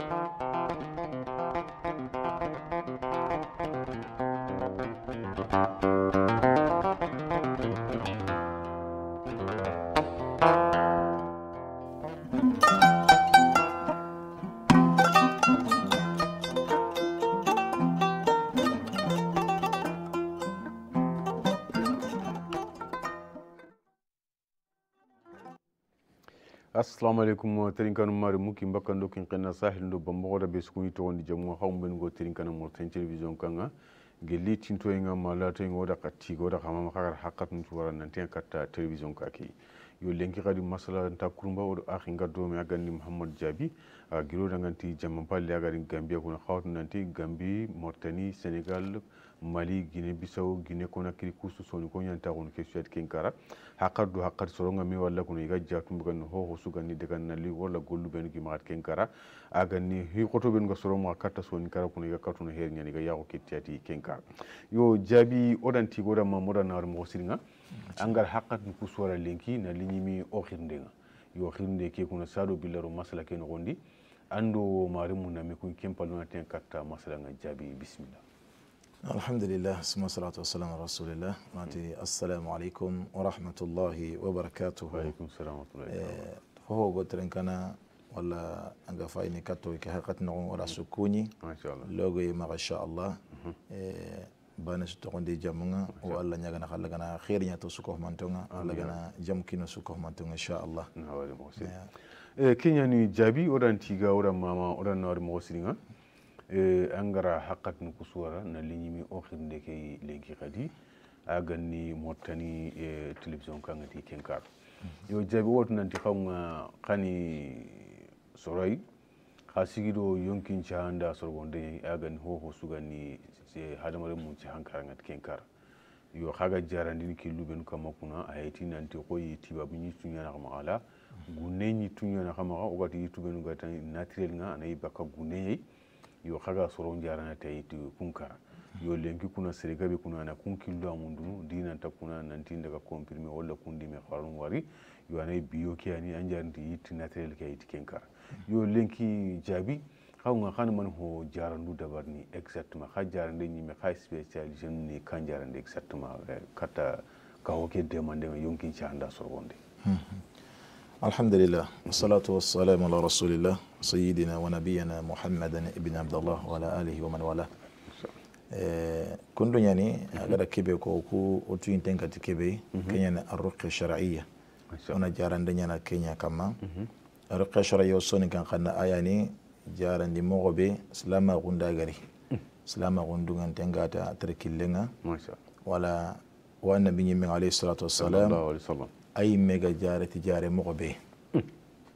Thank you. assalamu aleykum terin mari muki mbakkan ɗo kin qenna sahil ndo bambaxoda be sukuni toxondi jamuga xa umben go terin kana morten télévision kanga gelli tintoyinga ma latoyinga woda xa tiga woda xamama xagar xaqatun cuwara nantenga katta télévision kaki yo lenki xadi masala nta kurumba wodo axinga dome a gandi mouhamadou diaby a girodanganti jaman palle a gadi gambia kuna xawatu nanti gambi mortani sénégal mali guinée bissau guinée conakry kusu soni ko ñantaxun ke suad ken kara xaqar du xaqar soronga mi walla kuno yiga jatumbugan hoxo sugandi degan nali walla gollu ɓen gimaxat ken kara agani xoto ɓen ga soromaxa katta soni kara kuno yiga katuna heer ñani ga yaxo kettiyati ken kara yo jaabi oɗan tigo ɗan ma moɗanaar moxo siringa angar haqqat ku sora lenki na liñimi o xirndenga yo xirnde ke kuno saɗo billaro masala ke noxondi ando mari mu nami kun kempaluna ten katta masala nga jaabi bismillah الحمد لله ثم والسلام على رسول الله السلام عليكم ورحمة الله وبركاته وعليكم السلام ورحمة الله وبركاته وعليكم هو قلت ولا أنك فايني كاتو كهقت نعوم ولا سكوني ما شاء الله لوغي ما شاء الله بانا ستكون دي جامونا والله نيغانا خلقنا خير نيتو سكوه مانتونا خلقنا جامكينو سكوه مانتونا إن شاء الله نعم ورحمة الله كينيا ني جابي ورانتيغا ورانماما ورانوار موسيرينا Eh, angara haqqatni ko suwara na leñimi o hirde ke lenki kadi a ganni mottani e télévision kangati kenkaɗo yo jaabi woto nanti kamga kani soroy ha sigiɗo yonkin cahanda sorgo ndeñayi a ganni hoho suganni hadamare mum cahankara ngati kenkara yo haga jarandini kelluɓen kamakuna a hayti nanti koye tibabu ñittuñanakama ala gune ñittuñanakamaxa ogati yittuɓen gatan naturel ga anayi bakka guneyayi yo xaga soro njarana tayi ti kunkara yo lenki kuna bi kuna na kun amundu dina ta kuna nanti daga confirme walla kundi me xarun wari yo anay e biyo ke ani yiti yitti naturel ke yiti kenkara yo lenki jaabi xawga kan man ho jarandu dabar ni exactement xa ni ñime xa spécialisé nu ni kan ndi exactement eh, katta kawo ke demande yonkin canda sorgonde mm -hmm. الحمد لله والصلاة والسلام على رسول الله سيدنا ونبينا محمد ابن عبد الله وعلى آله ومن والاه إيه، كنت يعني أقرأ كبه كوكو أتوين تنكت كبه كنيا الرقية الشرعية أنا جاران دنيا كينيا كما الرقية الشرعية وصوني كان قلنا آياني جاران دي مغبي سلاما غندا غري سلاما غن تنكاتا تركي لنا ولا وأن بن عليه الصلاة والسلام ay mega jarati jare mogo be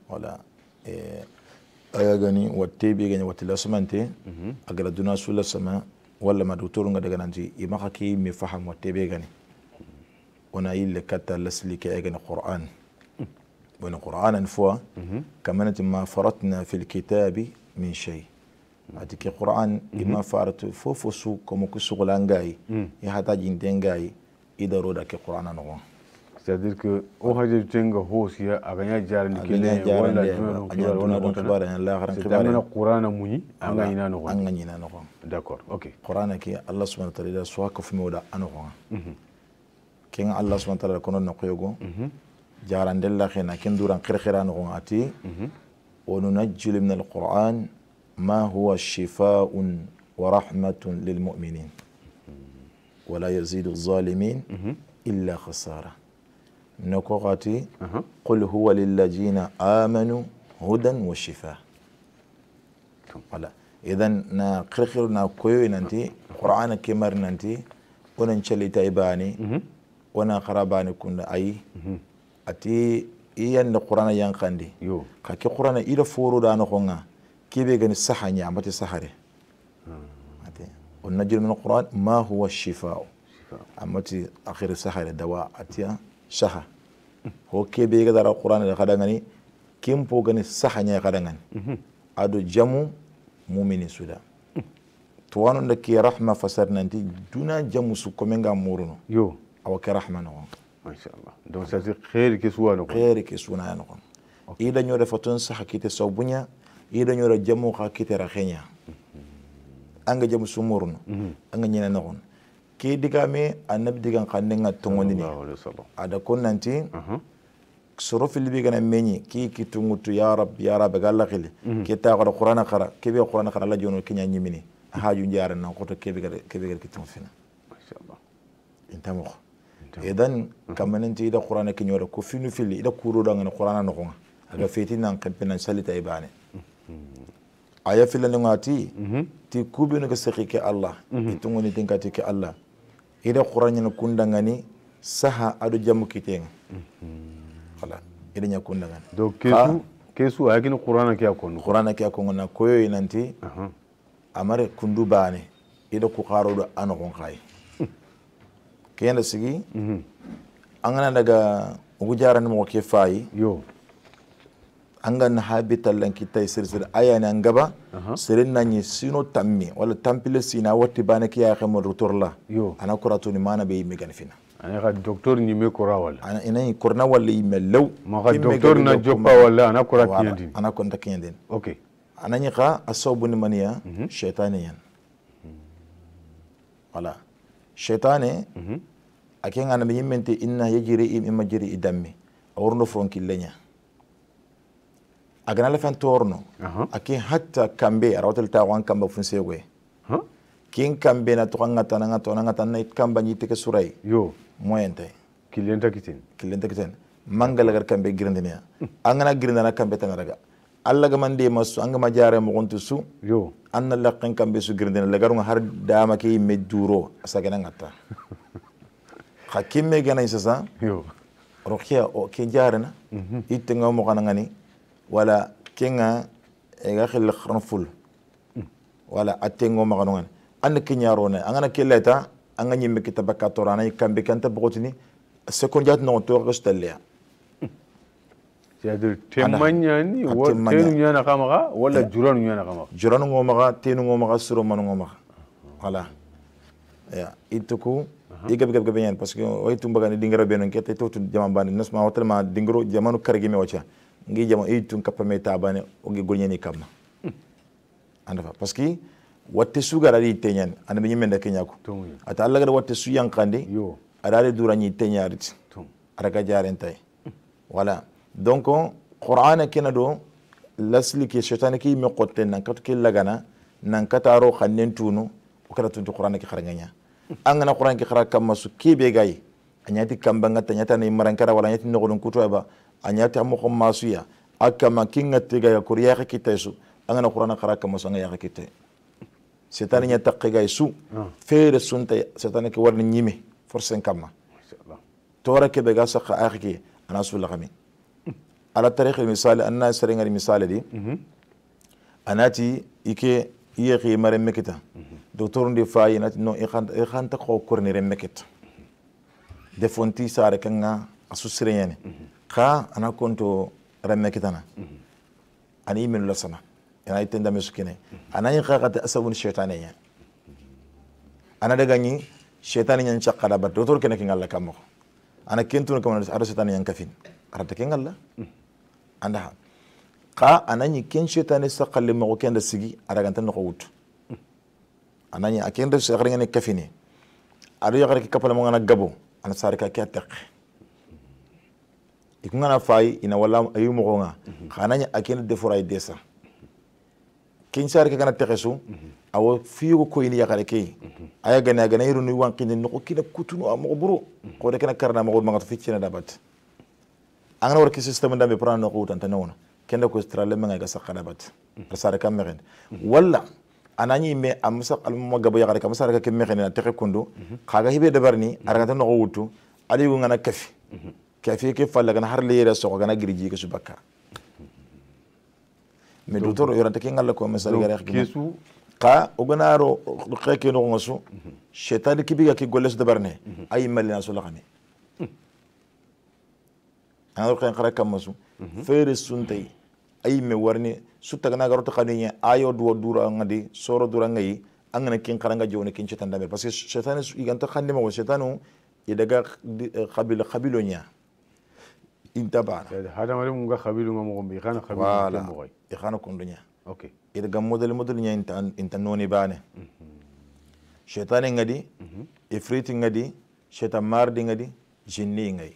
wala aya gani watte be gani watte la samante agara duna sula sama walla ma doktoru nga daga nanti ima haki mi faham watte be gani ona ille katta lasli ke gani qur'an wana qur'anan fois kamanati ma faratna fil kitabi min shay' ati ke qur'an ima faratu fofo su komo ku sugla ngayi i hata jinte ngayi i daroda ke qur'ana nogon c'est-à-dire que o haje tenga hosiya aga nya jaran kile wala jono kibar wala ko kibar en la garan kibar en qur'ana muni anga ina no anga ina no d'accord ok qur'ana ki allah subhanahu wa ta'ala suwa ko fimo da ano ko ken allah subhanahu wa ta'ala kono no ko yogo jaran della khina ken duran khirkhira no ko ati wa nunajjil min alquran ma huwa shifaa'un wa rahmatun lil mu'minin ولا يزيد الظالمين إلا خسارة نقرتي قل هو للذين آمنوا هدى وشفاء ولا إذا نا خير نا كوي ننتي قرآن كمر ننتي وننشلي تايباني ونا خراباني كنا أي أتي iyan da qur'ana yankandi ka ke qur'ana ida foro da na konga kebe gani sahanya amati sahare ate on najil min qur'an ma huwa shifaa amati akhir sahare dawa atiya shaha ho kebe ga dara qur'ana da kada ngani kin po gani sahanya kada ngani mhm. ado jamu mumini suda to wanon ke rahma fasar nanti duna jamu su komen ga muruno yo awa ke rahma no masha Allah donc ça c'est khair ke suwa no khair ke suwa no ida nyore fatun saha kite sobunya ida nyore jamu ka kite rakhenya mhm. anga jamu sumurno mhm. anga nyina no ke diga me annabi digan nga tungoni ni ada nanti mhm. suru fil bi gana meñi ki kitungutu ya rab ya rab galla khili mhm. ta qara qur'ana qara ki bi qur'ana qara la jono kinya ha ju jaara nan qoto ke be gare ke gare ki kitungu fina inshallah inta mo idan mhm. nti ida qur'ana ki da ko finu fili ida kuro da ngana qur'ana no nga aga feti nan salita ibane aya filani ngati ti kubinu ke sakike allah itungoni tingati ke allah ida qur'anyan kundangani saha adu jamu kiteng kala ida nya kundangani do kesu ah. kesu ayakini qur'ana kiya kono qur'ana kiya kono na koyo nanti amare kundu bane ida ku qaro do gon khay kenda sigi an mhm. angana daga ugu jaran mo ke fayi yo angan habita lanki tay sir sir aya nan gaba sirin nan yi sino tammi wala tampile sina wati bana kiya ka mo rutor la ana kuratu ni mana be mi ganfina ana ka docteur ni me kura wala ana ina yi kurna wala yi mellow ma ka docteur na jopa wala ana kura kiyandin ana konta kiyandin okay ana ni ka asobu ni maniya shaytaniyan wala shaytane akin ana mi yimente inna yajri im imajri idammi awrno lenya agana la fan torno akin hatta kambe rotel ta wan kamba funse we kin kambe na to nga tan nga to nga tan na ni surai yo moyente kilenta kitin kilenta kitin mangala gar kambe girindina angana girindana kambe tan raga alla ga mande masu anga ma jare mo gontu su yo an la kin kambe su girindina la garun har dama ke me duro ta. hakim hakimme gana sa yo rokia o ke jarana itte ngani wala kenga ega khil khran ful wala atengo maganongan an kinyarona angana keleta anga nyimme kitaba katorana ikambe kanta bogotini sekondiat non to restalia c'est-à-dire temanyani wo tenu nyana kamaga wala juranu nyana kamaga juranu ngomaga tenu ngomaga suro manu ngomaga wala ya ituku igab gab gab nyan parce que way tumbaga ni dingara benon kete to tu jaman bani nasma hotel ma dingro jamanu kargi me wacha ngija mo itun kapame tabane andafa parce que watte sugara ri tenyan an be nyimenda kenya ko ata alla gara watte su yankande yo arare dura jaren tay donc kena do lasli ke shaytan ki me nan ke lagana nan kataro khannen tunu o kala tun qur'ana ki kharanganya an gana ki khara masu be gay anyati kambanga tanyata ne marankara wala ba anyati amoko masuya akama kinga tiga ya kuriya kitesu angana qur'ana qara kama masanga ya kite setani nya taqiga isu fere sunta setani ke warni nyime forsen kama tora ke bega saqa akhi ana su lagami ala tarikh misali anna seringa misali di anati ike iye qimare mekita docteur ndi fayi nati no ikhanta ko korni remekita defonti sare kanga asu sirenyane ka ana konto ramme kitana mhm. mhm. ana yi menu lasana ana yi tenda mesu kine ana yi xa xate asabun shaitane ya mhm. ana daga ñi shaitane ñan cakkada bat dotor kene ke ngalla kam mako ana kentun kam ada shaitane ñan kafin arata ke ngalla anda ha xa ana ñi ken shaitane sakkalle mako kenda sigi araganta noko wut ana ñi a kenda sakkalle ngane kafini ado yakare ke kapala mo ngana gabo ana sarika ke i kun kana fa ina wala ayu mogo nga xana ña akene defora ay desa kin sar ke kana texesu awo fiigo koyini yakare ke aya gane a gana yirunu wankini noxo kina kutunu a moxo buru xode kena karna moxo mangato fi cena dabat a ngana wara ke systéme ndambe prana noxo wutantanewona kenda ko strale menga ga sakka dabat ar sar kam mexen walla anani me amsa alma gabo yakare kam sar ka ke mexen na texe kundu xaga hibe dabarni aragata noxo wutu ali ngana kafi kafe ke falla gana har leyira sogo gana girji ke subaka mais docteur yorante ke ngalla ko misal gara kisu ka ogonaro qeke no ngosu shaitan kibiga ke golle su dabarne ay malina so lagame anor kan qara kam masu fere suntai ay me warne sutta gana garoto kaninya ayo duwa dura ngadi soro dura ngai angana kin karanga jone kin shaitan damer parce que shaitan iganta khandema wa shaitanu idaga qabil qabilonya inta bana hada mari mun ga khabiru ma mun bi khana khabiru wala e khana kun dunya okay ida gam model model nya inta inta noni bane shaytan ngadi ifrit ngadi shaytan mardi ngadi jinni ngai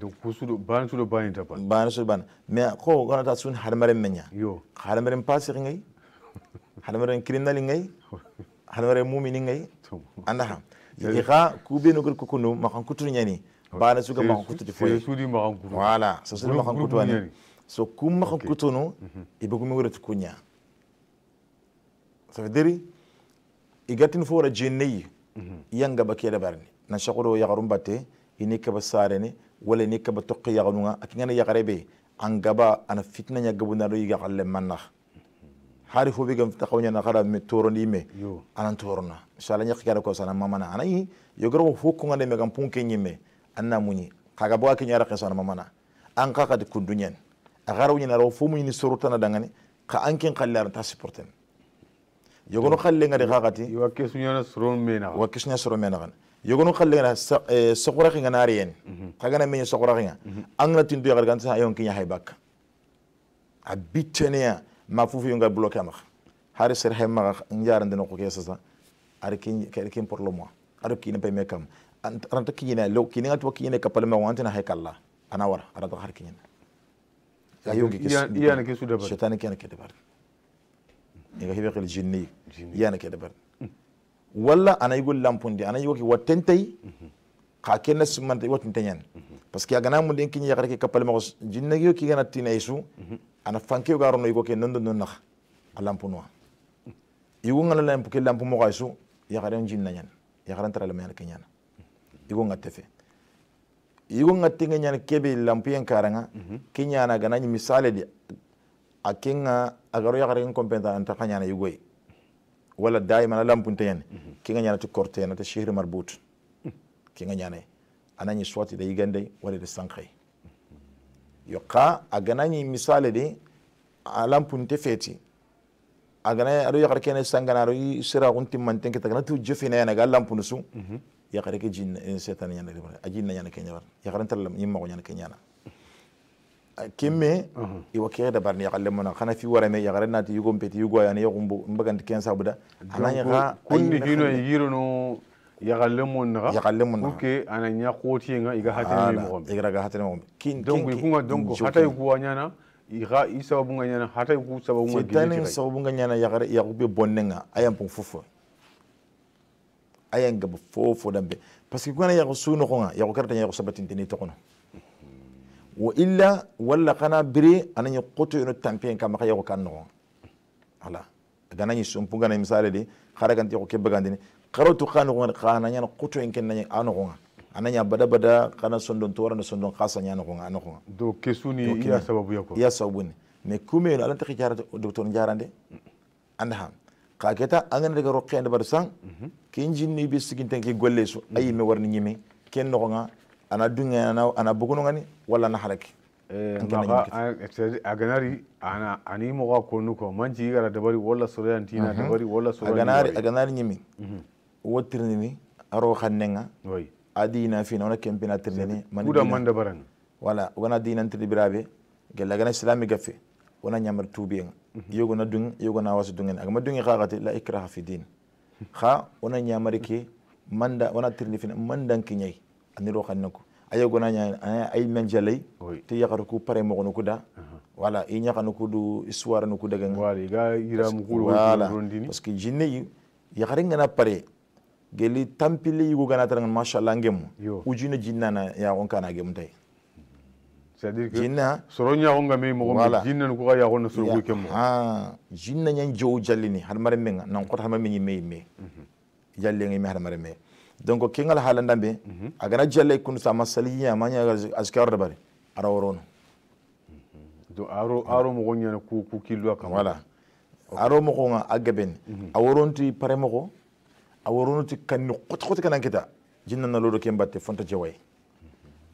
Do kusu do ban sudo ban inta ban ban sudo ban me ko gona ta sun har mare menya yo har mare passe ngai har mare criminal ngai har mare mu'min ngai anda ha ikha kubenu kuku kunu makan kutur ni bana suga makankutu de foye sudi makankutu voilà so sudi makankutu ani so kum makankutu no ibe kum ngure tukunya ça veut dire igatin fora jenei yanga bakira barni na shaqoro ya garumbate ini kaba sarene wala ni kaba toqi ya ganunga akingana ya garebe an gaba ana fitna ya gabu na ruiga galle manna hari fo bi gam ta xawnya na xara me toroni me anan torona inshallah nyaqi kala ko sana mamana anayi yogoro fo ko ngande me gam punke nyime anna muñi kaga bo aki ñara qesana mamana an ka kadi kundunyen agaraw ñina raw fo muñini sorutana dangani ka ankin kallar ta supporten yogonu kalle ngadi kakati wa kisñana soron mena wa kisñana soron mena kan yogonu kalle ngana sokora kinga nariyen kaga na meñi sokora kinga angna tindu yagar ganta ayon kinya hay bakka a bitteneya ma fufu yonga bloqué amak hari ser hay maga njarande no ko kesa sa ari kin kin pour le mois ari kin pay mekam ranta kiñina lo kini nga tuwa kiñina ka palma wa antina haykalla ana wara to har kiñina ayogi kis yana ke su dabar shaytan ke yana ke dabar ga hibe khil jinni yana ke dabar wala ana yigul lampundi ana yigoki wattentay ka kenna sumanta wattentanyan parce que agana mun den kiñi yakare ke ka palma jinna yo ki gana tina isu ana fanke ga rono yigoki nondo non nakh alampunwa yugo ngala lampu ke lampu mo gaisu yakare jinna nyan yakare antara lamyan ke igonga tefe igonga tinga nyana kebe lampien karanga mhm. kinya na gana ni misale di akinga agaro ya garin kompenta anta kanya na yugoi wala daima lampun tayen mhm. kinga nyana to korte na to shihir marbut kinga nyana anani swati da yigande wala da sankai yoka agana ni misale di lampun tefeti agana aro ya garkene sangana aro sira guntim mantenke tagana tu jofina yana galan punusu mhm yakare ke jin en setan nyana de bara ajin nyana ke nyawar yakare tan lam yimmo ko nyana ke nyana kemme wa ke da ni yakale mona kana fi warame me yakare nati yugo mpeti yugo yani yugumbu mbaganti ken sabuda ananya ka kundi hino yiro no yakale mona yakale mona oke ana nya koti nga iga hatene mo gombe iga hatene mo gombe kin donc kunga donc hata yugo nyana iga isabu nga nyana hata yugo sababu nga gele setan sababu nga nyana yakare yakube bonnenga pung fufu aya ngaba fo dambe parce que kona yago suno konga yago karata yago sabatintini tokono wa illa walla kana biri anani koto ino tampien kama ka yago kan nokonga ala ganani sumpu ganani misale di khara ganti yago kebbe gandini karotu kanu konga kana nyana koto inken nanya anokonga ananya bada bada kana sondon tora na sondon kasa nyana konga anokonga do kesuni iya sababu yako iya sababu ni mais kumeno alanta khijarata docteur njarande andaham ka keta angana daga roqe anda barsan mm -hmm. ken jinni be siginten ke golle so ayi me warni nyime ken no nga ana dunga ana ana buguno ngani wala na halaki aganari ana ani mo ga konu ko manji gara dabari wala soran tina dabari wala soran aganari aganari nyime wotirni ni aro khannenga way adina fina ona kempina tirni man kuda man dabaran wala wana dinan tirni birabe gella gana islami gafe wana nyamar tubiyen yogo na dung yogo na wasu dungen agama dungi khagati la ikraha fi din xa wona ñamari ke manda wona tirni fina mandanki ñayi aniro xanna ko ayo gona ña eh, ay men jalay te yaxaru ku pare moxono ku da uh-huh. wala i ñaxanu ku du histoire nu ku daganga wala parce que jinne yi yaxari ngana pare geli tampile yigo gana tarangan machallah ngemu ujina jinnana yaxon kana gemu tay c'est-à-dire que jinna soro ñaxonga me moxo voilà. jinna nu kuxa yaxona sorogu ke moxo jinna ñan jow jallini hadamaren menga nan xota hadama meñi meyi me jallenga me hadamaren me donc kengal halanda be a gana jalle kundu sama saliya ma ñaga askar da bari ara worono donc aro aro moxo ñana ku ku kilwa kam voilà aro moxo nga a gaben a woronti pare moxo a kan ni xot xot kanan kita jinna na lodo ke mbatte fonta jewaye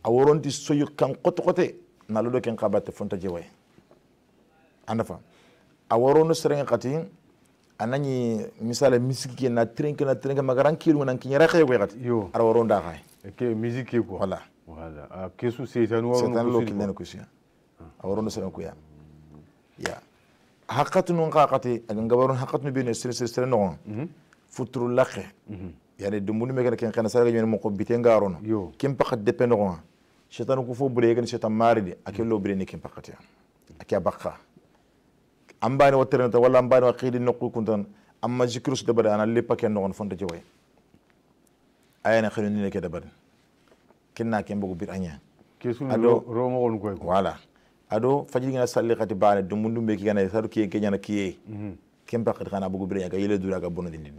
aworonti soyu kan kote kote na lodo ken kabate fonta jewe anafa aworono serenga kati anani misale misiki ke na trenke na trenke magaran kiru nan kinyara kay ko kati yo ara woronda kay ke musique ko wala wala a kesu setan woro setan lo kinnen ko siya aworono serenge ko ya ah. ya hakatu ka kati an gabarun hakatu bi ne sir sir sir no mhm. futuru laqe mhm. yani dumuni me ken ken sare nyen mo ko biten garono kim pakat depe no shetani kufu gani shetan maridi ake mm. ni kin pakatiya ake bakka an bani wa terenata wala an bani wa xiidi noqu kuntan amma zikru su dabari ana lepa ken noxon fonta jeway ayana ni ne ke dabari kenna ken bugu bir aña romoxon koy voilà ado fajirigana salli xati dum dumundum be kigana sadu kie. ke ñana kiye mm-hmm. ken pakati xana bugu bir aña ga yele dura ga bonodindin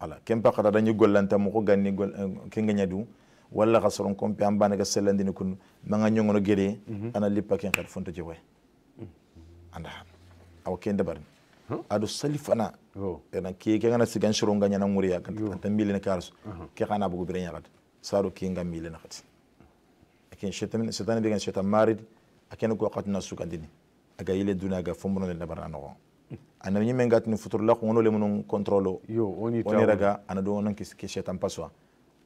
voilà ken pakata dañu gollanta moxo ganni eh, ken gaña du walla xa soron compe an banaga sellandini kundu manga mhm. ñogono gueɗe ana lippa ken kadi fonta jewoya mhm. anda awa ken dabarni aɗo salifana enan ke ke gana sigan soro nga ñana ŋuriya anta milene karaso ke xana bugu bire ñaxat saro ke nga milene xati aken setane began setan maridi akene ko xatuna sugandini aga yile duna aga fombonole dabar a noxon ana ñimengatini futur laxuŋonole munun contrôle o oniraga ana do onan ke setan pasoa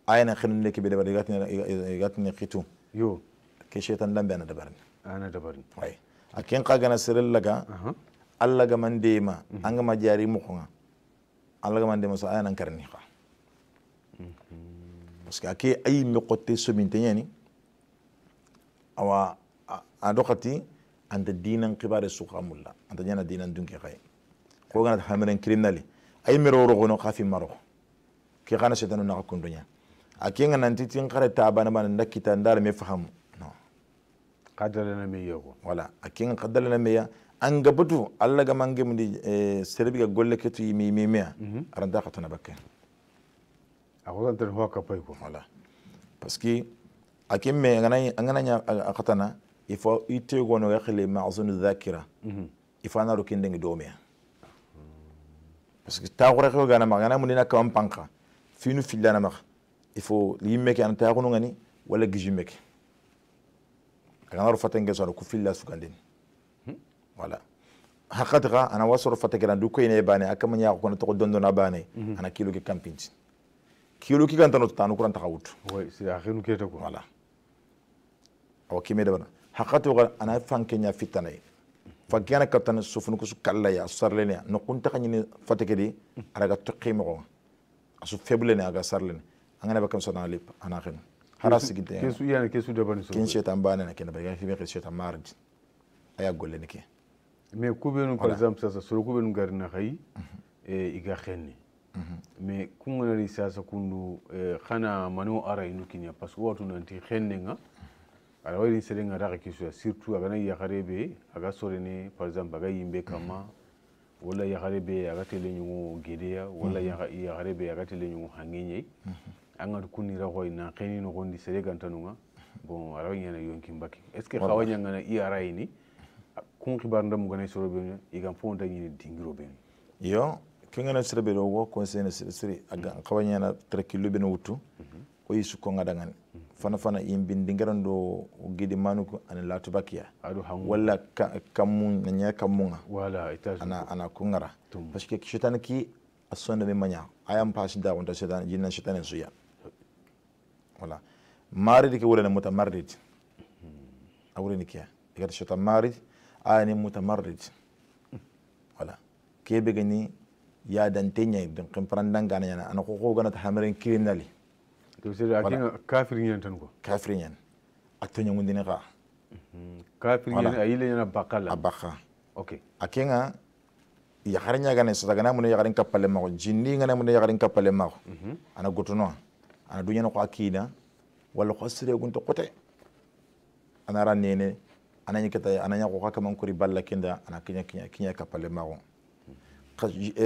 أنا خلنا لك بده بريغاتنا إيغاتنا قيتو يو كشيطان لم بأنا دبرني أنا دبرني وي أكين قا جنا سر اللقا أه. اللقا من ديما أنغ ما جاري مخنا اللقا من ديما سأنا نكرني خا بس كأكي أي مقطة سمينتي يعني أو أدوختي أنت دينا كبار السوق أمولا أنت جانا دينا دونك خاي خو جنا تحمرن كريم نالي أي مرورو غنو خافي مرو كي خانا شيطان نغا كون دنيا akenga nanti tin kare tabana man nakita ndar me faham no kadala na me yago wala akenga kadala na me ya an gabatu Allah ga mange mu serbi ga golle ketu mi mi me aranda ka tana bakke a ko tan ho ka pai ko wala parce que akin me ngana ngana nya akatana ifo ite gono ya khile ma'zun dhakira ifana rukin dingi domiya parce que ta gore ko gana magana mun na kan panka finu filana magana il faut yimmeke ana taxunu ngani walla gijimmeke agana ro fatenge sono ku filla sugandini voilà hakkati xa ana wasoro fate keran du koyine bane a kama ñaxo kono toxo dondona bane ana kilo ke campinti kilo ki gantano tuta anu kurantaxa wut axinu kete quoi voilà awa kime dabana hakkati oxa ana fanke ña fittanaye fanke ana kaptana sufunukusu kallaya a sarleneya noxuntaxa ñini fate ke di araga toqi moxonga asu faible ne aga sarlene angana bakam so nalip anakin hara siginte kesu yana kesu da bani so kin shetan bana na kenan baga hibe shetan marji aya golle nike mais kubenu par exemple sasa soro kubenu garina khayi mhm. e eh, iga khenni mais mhm. kungonari sasa kundu eh, khana mano ara inu kinya parce que nanti khenne nga ala wayni serenga raka kisuya surtout agana yakarebe aga sorene par exemple aga yimbe kama mhm. wala yakarebe aga tele nyungu gedeya wala yakarebe aga tele nyungu hangenye angar kunira hoy na xeni no gondi sere gantanunga bon mhm. ara nyana yonki mbaki est ce nyanga na iara ini kun xibar ndam gane soro be igam fonda ni dingiro be yo kingana sere be wo conseil na sere sere aga xawa nyana trekkilu be no wutu ko yisu fana fana imbin dingaran do gidi manuku ana latu bakiya wala kamun na nya kamunga wala itazu ana ana kungara parce que shaitan ki asonda be manya ayam pas da wonta shaitan jinna shaitan suya voilà marid ke wulana mutamarrid a wurin ke ikata shota marid aya ne mutamarrid voilà kebe gani ya dantenya ibn kimpran dangana yana ana koko gana ta hamarin criminal to sai a kin kafirin yan tan ko kafirin yan a tonya mun mhm. dine ka kafirin yan ayile yana bakala abaka okay akenga ya harnya gana so daga namune ya garin kapalle mako jinni gana mun ya garin kapalle mako mhm. ana gotuno ana duñana ko akkiina walla ko assiregunta kote ana ra nene anañi keta anaña ko xa kamankori balla kenda ana kiña kiña kiña kappale maxon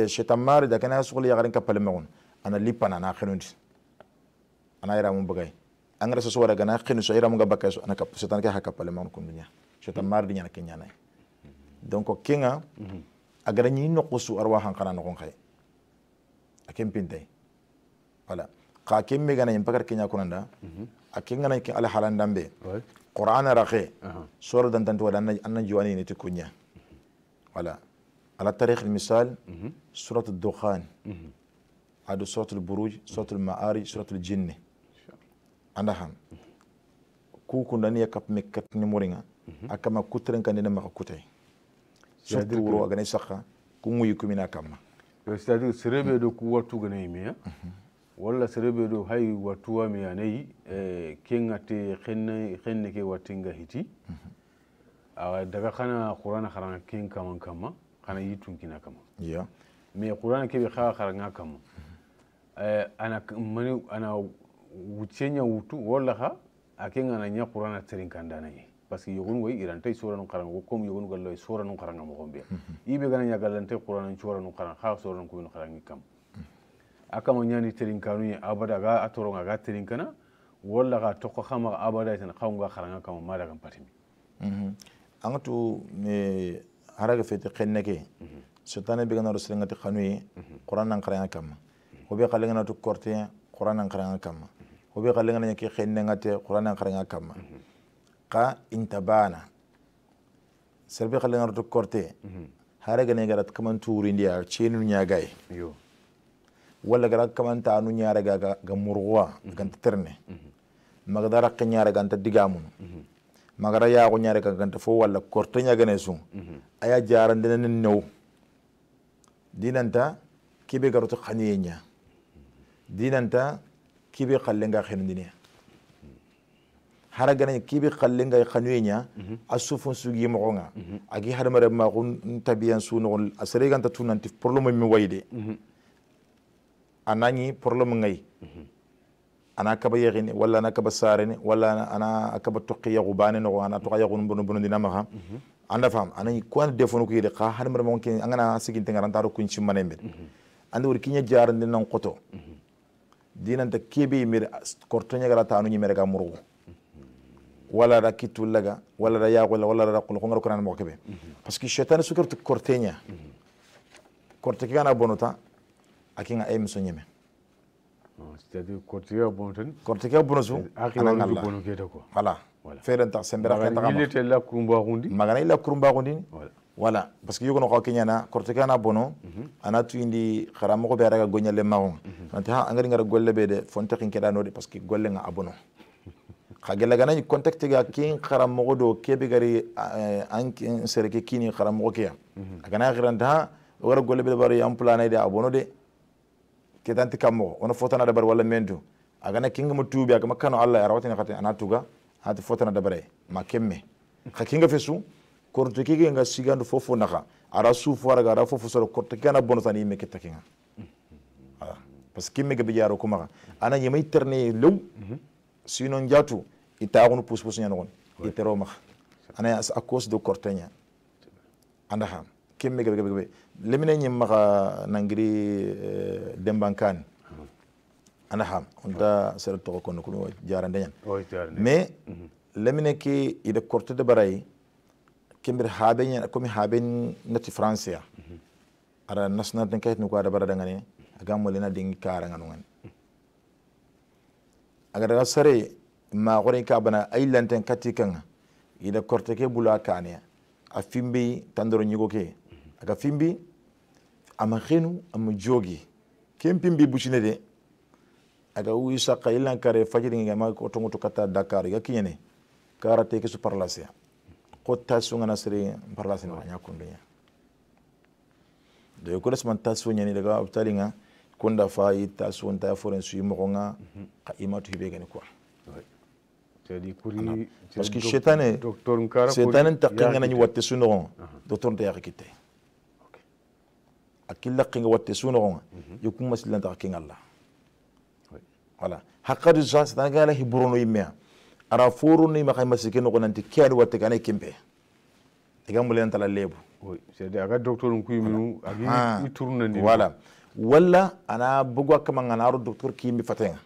chetan mari da kana soxli yaxarin kappale maxon ana lippana ana xenundi ana yiramu bagay angara soso wara gana xenu so yiramu ga bakay so ana kap chetan ke xa kappale maxon kunduña chetan mari di ñana ke ñanay donc kenga a gara ñi noqosu arwa xanqana noxon xaye a ken pintay voilà ka kembe gana yin pakar kenya kunanda a kengana ke ala halandambe qur'ana raqe sura dantantu wala anna jiwani ne tukunya wala على طريق المثال سورة الدخان هذا سورة البروج سورة المعارج سورة الجنة أنا هم كوكو ناني أكاب مكات نمورينا أكما كترن كان نمك كتري سورة ورو أغني سخا كمو يكمنا كما c'est-à-dire sereɓe ɗo ko wattuga nayi miya walla so rewɓe ɗo hay wattuwa mi anayi e eh, kengate henne ke wattenga hiti mhm. awa daga xana qur'ana haranga keng kaman kamma xana yi tunkina kama mais qur'ana keɓe xa haranga kamma mhm. eh, ana ana wucceña wutu walla xa a kenga na ña qur'ana serinkandanayi parce que yogonu way irantay soranu xaranga comme yogonu gallawa soranu xaranga moxon ɓeya mhm. i ɓe gana ña gallantay qur'ana coranu xaranga xa soranu kuɓenu xarangi kam akama ñani terin kanuye abada ga a toronga ga terin kana walla ga toko xama abada tan xawnga xaranga kama mada patimi mm-hmm. anga tu me haraga fete xenne ke mm-hmm. sotane be ganaro serengati xanuye mm-hmm. qur'an nan xaranga kama o be xale ngana tu korte qur'an nan xaranga kama o be xale ngana ke xenne ngate qur'an nan xaranga kama qa intabana serbe xale ngana tu korte haraga ne garat kaman tuuri ndiya cenu nyagaye wala gara kamanta anu nyara ga ga murwa kan terne magdara kan nyara kan ta digamun magara ya ko nyara kan ta fo wala kortanya gane su aya jaran dana no dinanta kibe garoto khanyenya dinanta kibe khallenga khendinia hara gana kibi kallin ga kanuye nya a sufun su gi mo nga agi har mare ma kun tabiyan su no asare ganta tunan ti problem mi wayde anani problème ngay ana kaba yegini walla ana kaba sareni walla ana kaba toqi yagu bane nogo ana toqa yagu bono bono dina maha anda fam anani ko an defono ko yede ka har mar mon ken angana sigin tengar antaro kun chimane mbet ande wor kinya jar ndin nan qoto dinan ta kebe mir korto nya gara tanu nyimere ga murugo wala da kitu laga wala da yagu wala da qul qongar kuran mo kebe parce que shaitan sukar to kortenya korte kana bonota akinga e miso ñeme c'est-à-dire parce que yogono xa keñana kortike ana bono mhm. ana tuyindi xaramoxo ɓe araga goñale maxonga mhm. ngara golle ɓe de fonte xin keɗanode parce que gollenga a bono xa gelaganañi contacte ga kin xaramoxo do keɓe gari eh, an a gana o gara golle de a bono de ke ketanti kammo wono fotana dabare walla mendu agana kingama tuubi agama kano allah ara watini kati ana tuga anati fotana dabare ma kemme ha kinga fesu korto kike nga sigandu fofo naka ara suufo araga ara fofo soro korto kike ana bono tan yimme kinga parce que kimme gabe jaro kumaga ana yema iterne lew sino njatu itagunu pus pus nyanogon itero maga ana a cause de kortenya anda gabe gabe gebe lemine nyim maka nangiri eh, dembankan ana ham onda sere to ko no ko jarande nyan mhm. me lemine ki ide korte de baray kembe habe nyan akomi habe nati francia ya. mhm. ara national den kayit no ko ada barada ngani aga mulina dingi kara ngano ngani aga daga sare ma gore ka bana ay lanten katikanga ida korte ke kania, ya. afimbi tandoro nyigo ke aga fimbi ama amujogi, ama jogi ken pimbi de aga wi sakka ilan kare fajiri nga ma ko tongo to kata dakar ya kiyene karate ke su parlasia ko tasu nga nasri parlasia no nya kundunya de ko resman tasu ni daga optali kunda fa yi tasu nta foren su mo nga ka imatu be gani ko jadi kuri parce que shetane docteur nkara shetane takanga nani watte suno docteur nta kitay أكيد لقينا واتسونا غونا يكون مسلا تاكين الله voilà حقا رجع سنة قال هبرونو يميا أنا فورو ما خي مسكين غونا أنت كير واتكاني كيمبي تكلم لي أنت لليبو سيدي أكاد دكتور نكوي منو أكيد يتورن نديم ولا أنا بقول كمان أنا أرو دكتور كيم بفتحه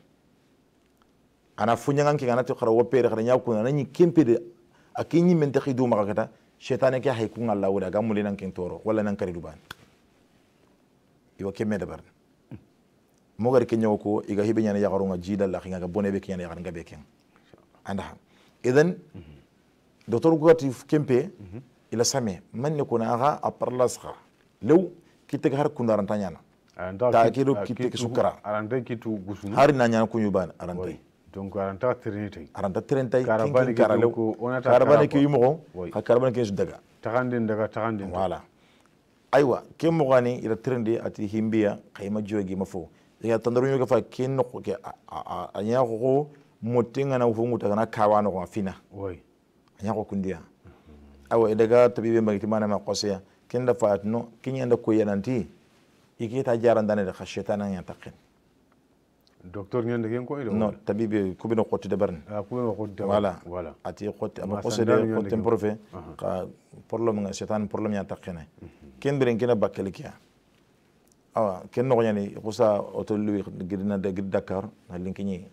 أنا فني عن كي أنا تقرأ وبيرك أنا يأكل أنا ني كيمبي أكيني من تخدو ما كده شيطانك يا هيكون الله ولا كمل لي نكين ولا نكري دوبان iwa kemme da barna mogar ke nyaw ko iga hibe nyana yagaru nga jida la khinga bone be kenya yagar nga be ken anda idan docteur gati kempe ila same man ne kuna aga a parla sga lew kitek har kundaran tanyana ta kiro ah, kitek sukara arande kitu gusunu har na nyana kunyu ban arande donc aranta trinité aranta trinité karabani karalo karabani ki yumo ka karabani ki daga tagandin daga tagandin voilà aywa ke mogani ira trendi ati himbia kayma jogi mafo ya tandaru nyoka fa ke no ke anya go motenga na ufungu kana kawano kwa fina oi anya go kundia awo e daga tabibe magiti mana ma qosiya qasiya kenda fa atno kinya nda ko yananti iki e ta jaran dane da khashetana ya taqin docteur ngi ndegen ko ido non tabibe ko bino qotti de barne ah ko bino qotti de wala wala ati qotti am qasida qotti profe ka problem nga shetan problem ya taqina mhm. ken biren kina bakkeli ya? awa ken noxoñani xusa autolui girina de gir dakar na linkiñi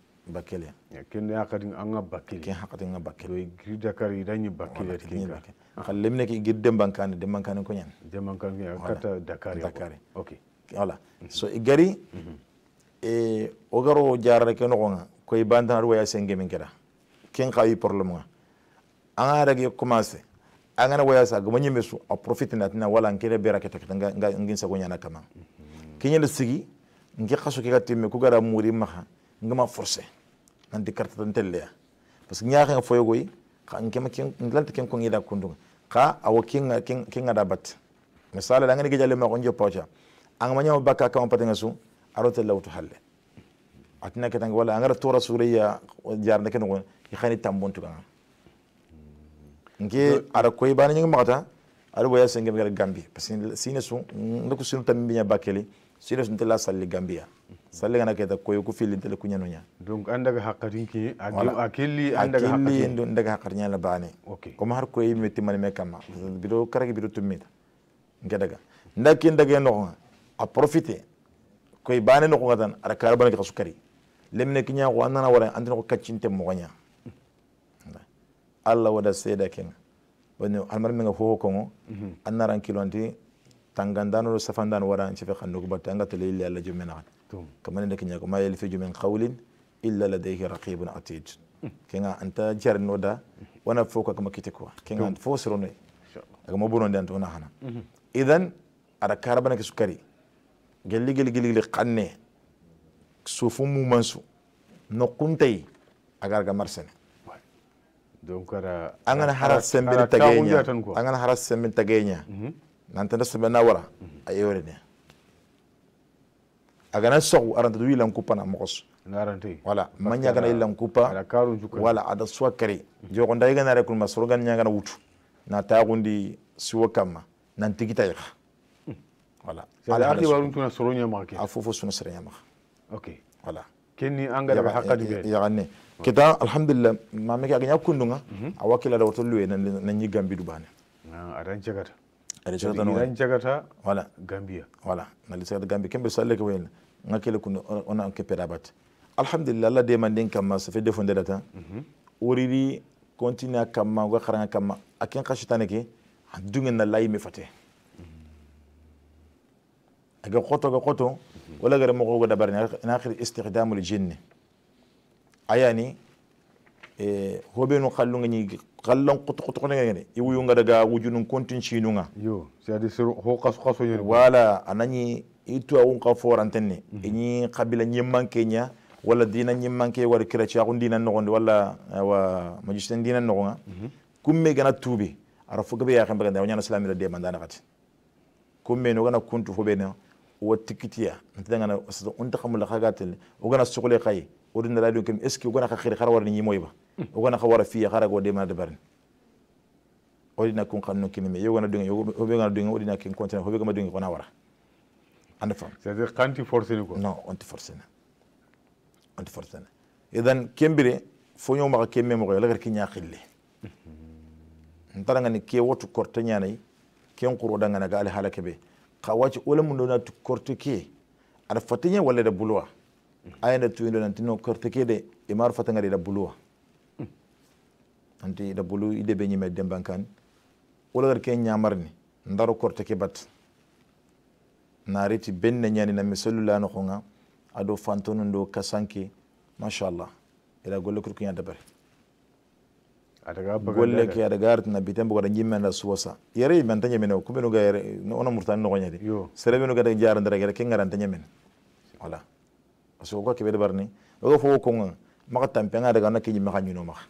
ya. ken akadin anga bakkele ken akadin anga bakkele gir dakar idañi bakkele xal lemine ki gir dembankani dembankani ko ñan dembankani ya, kata dakar ya dakar Oke. voilà mhm. so i gari mhm. e o garo jarare ke noxonga koy bantanar waya sengemin keda ken xawi problème nga anga ragi commencer an kana waya sa gama ɲin sun a profite na tina wala n kɛnɛ bɛra kɛta kata n kin sago ɲana kama ke ɲɛ sigi n kɛ kaso kɛ ka tɛmɛ ko gara muri maha n gama forcé nan di kartata n telleya parce que n y'a kɛ fɔ ye koyi ka n kɛma n gilan tɛ kɛ ko ŋida kundu ka awo ke ŋa da bat misali la n kɛnɛ gɛjale ma ko n jɛ pawca a gama ɲama ka kama patɛŋa sun aro tɛ lawtu halle a tɛna kɛtan wala an gara tora suriya jarne kɛ nogo i xani tambon kan nge ara koy bana ñinga makata ara boya senge ngal gambi parce que sine sun ndako sunu tambi nya bakeli sine sun tela salli gambia salli gana keta koy ku filin tele ku ñanu nya donc andaga hakarin ki akili andaga hakarin akili andaga hakarin nya la bani ko ma koy metti man me kama bido karagi bido tumita nge daga ndaki ndaga no a profiter koy bana no ko ngatan ara karabana ka sukari lemne kinya ko anana wala andino ko kacinte mo nya allah waɗa seeɗa kena woni halmata minga fofo kongo an naran kiloanti tangandanoɗo safandano waɗa an cefe xanduko batte an gatta leyille allah jum men axan kamane ndeke ñako ma yalfiju min qawlin illa ladayhi raqibun atid kenga anta jarinoda wona fo ko kama kite quoi kenga fo sironoy agama ɓuronde anta wona xana idan aɗa karabanake sukari gelli gelli gelli gelli xanne suufu mumansu noquntay agarga marsene donc ara angana hara sembeni tageña angana hara sembeni tageña mhm. nantanda sembena wara mhm. ayorene agana sogu aranta du yilan kupa na mokos wala manya gana yilan kupa wala ada suwa kari jogo mhm. ndai gana rekul masoro gana nyagana wutu na tagundi siwo kama nan tigita yaka wala ala hadi warun tuna soro nyama ke afofo sunu sere nyama wala kenni angala ba hakadu be keta alhamdulillah mame ke aganya kundunga mhm. awakila da wato luwe na nyi gambi dubane adan jagata adan jagata no adan jagata wala gambia wala na lisa da gambi kembe salle ke wayna ngakele kun ona ke perabat alhamdulillah la de manden kam ma safe defon de data mhm. oriri continue kam ma go kharanga kam ma akin khashitane ke dungen na lay me fate aga mhm. qoto ga qoto wala gare mo go dabarni na akhir istiqdamul jinni ayani e hoɓenu xallungañi xallan xutuxutuxunegene i e wuyunga daga wujunun kontin nga yo c'est à dire ho xasu Wala, voilà anañi i tuwaxun xa foranten mhm. ni qabila ni manke nya. Wala dina war kretia ko dina noxonde wala e, wa majistan dina noxonga mhm. kumme gana tuube ara fu gabe yaxen baganda wañana slamira demandana xati kumme no gana kuntu hoɓena wa tikitiya. ntanga na onta unta khamul o gana sukule xaye ودنا لا يمكن اسكي وغنا خير خرا ورني مويبا وغنا خورا فيا خرا غودي ما دبرن ودنا كون خنن كين مي يوغنا دونغ يوغنا دونغ ودنا كين كونتين هو بيغما دونغ كنا ورا انا فهم سيتي كانتي فورسيني كو نو انت فورسينا انت فورسينا اذا كيمبري fo ñomaxa ke memoxoyo lagar ke ñaxille ntarangani ke wotu korte ñanayi ken quro dangana ga ali hala kebe xa wacci wala mun dona tu korte ke ada fateñe walla da bulwa ayende tuyinde nantino kortekede e maro fatangade ida buluwa anti ida bulu ide be ñime dembankani wolagar ke ñamarni ndaro korteke bat nariti benne ñani na mi sellulano xonga ado fantonu ndo kasanke machallah ida golle kurkuña dabari golle ke aɗa garitina biten bogoɗa jimmenda suwasa yere yimanta ñamene o kuɓenuga yere ona murtani noxoñadi sereɓenuga da jarandiragere ke garanta ñamene voilà parce que ko kebe ni do fo ko ngon maka tampe nga daga na kinyi maka nyuno maka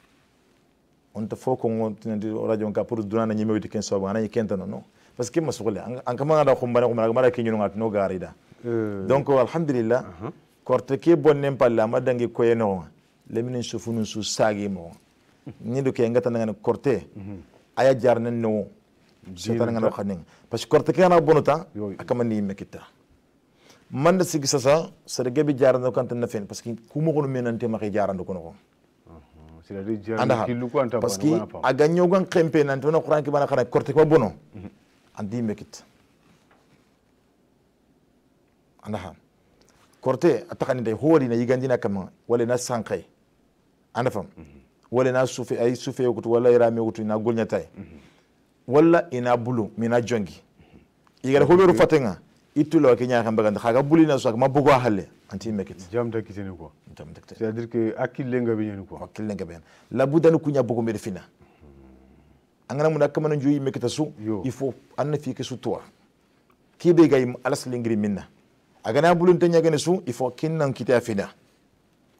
on ta fo ko ngon tinandi radio ka pour dunana nyime witi ken sobo anani kenta no parce que masukule an kama da khumbana ko mara kinyi ngat no garida euh. donc euh, alhamdulillah korte ke nempal palla madangi koyeno leminin sufunu su sagi mo ni do ke ngata korte aya jarnen no setan ngana khanin khaning. Pas korte kana bonuta akamani mekita man da sigi sasa serege bi jarando kanta na fen parce que ku mo gono menante ma jarando kono ko c'est-à-dire jarando ki lu ko anta parce que a gagno gan kempe nan to na qur'an ki bana khana korte ko bono andi mekit anaha korte atakani dai hori na yigandina kama wala na sankai ana fam wala na sufi ay sufi ko wala irame ko na golnya tay wala ina bulu mina jongi yigara ko beru fatenga ittulo wa keñaa kam bagande xaga bulina suwak ma bogo halle anti mekit jam dakitini quoi jam dakitini c'est à dire que hakkille nga ɓe ñani quoi hakkille nga ɓeen labudani kuña bogo mbeɗe fina angana muna kamana joyi mekita su il faut anna fiike su towa kiɓe gay alasalingiri minna agana bulunta ñagane su il faut kinnan kita fina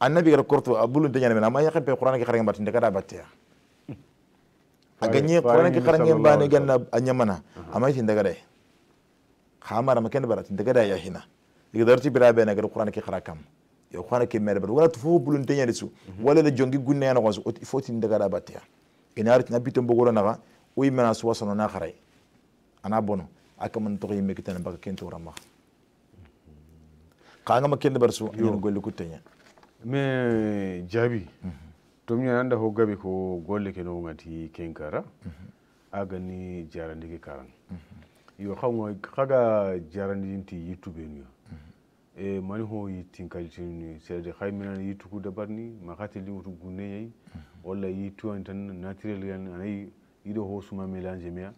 annabi gara korto a bulunta ñana men ama yaxe pe qurana ke xarange mbatin dakada batteya a gañe qurana ke xarange mbane ganna a ñamana ama yitin dagadaye khamara makende barati ndegada ya hina igdarti birabe na gar qur'an ke khara kam yo khana ke mere bar wala tufu bulun tenya disu wala le jongi gunne yana wasu ifoti ndegada batia inarti na bitum bogoro na uyi mena su wasano na kharai ana bono aka man to yimme kitana baka kento rama kanga makende bar su yo golli kutenya me jabi to mi anda ho gabi ko golle ke no ngati kenkara agani jarandike karan mm -hmm. yo xaŋoy xaga jarandinti yittubenu e mani ho yittin kaltinni seede xay minan yittuku ni ma xati liŋutu gunneyay walla yittuyan tan naturel yan anayi yiɗo ho suma mélange mea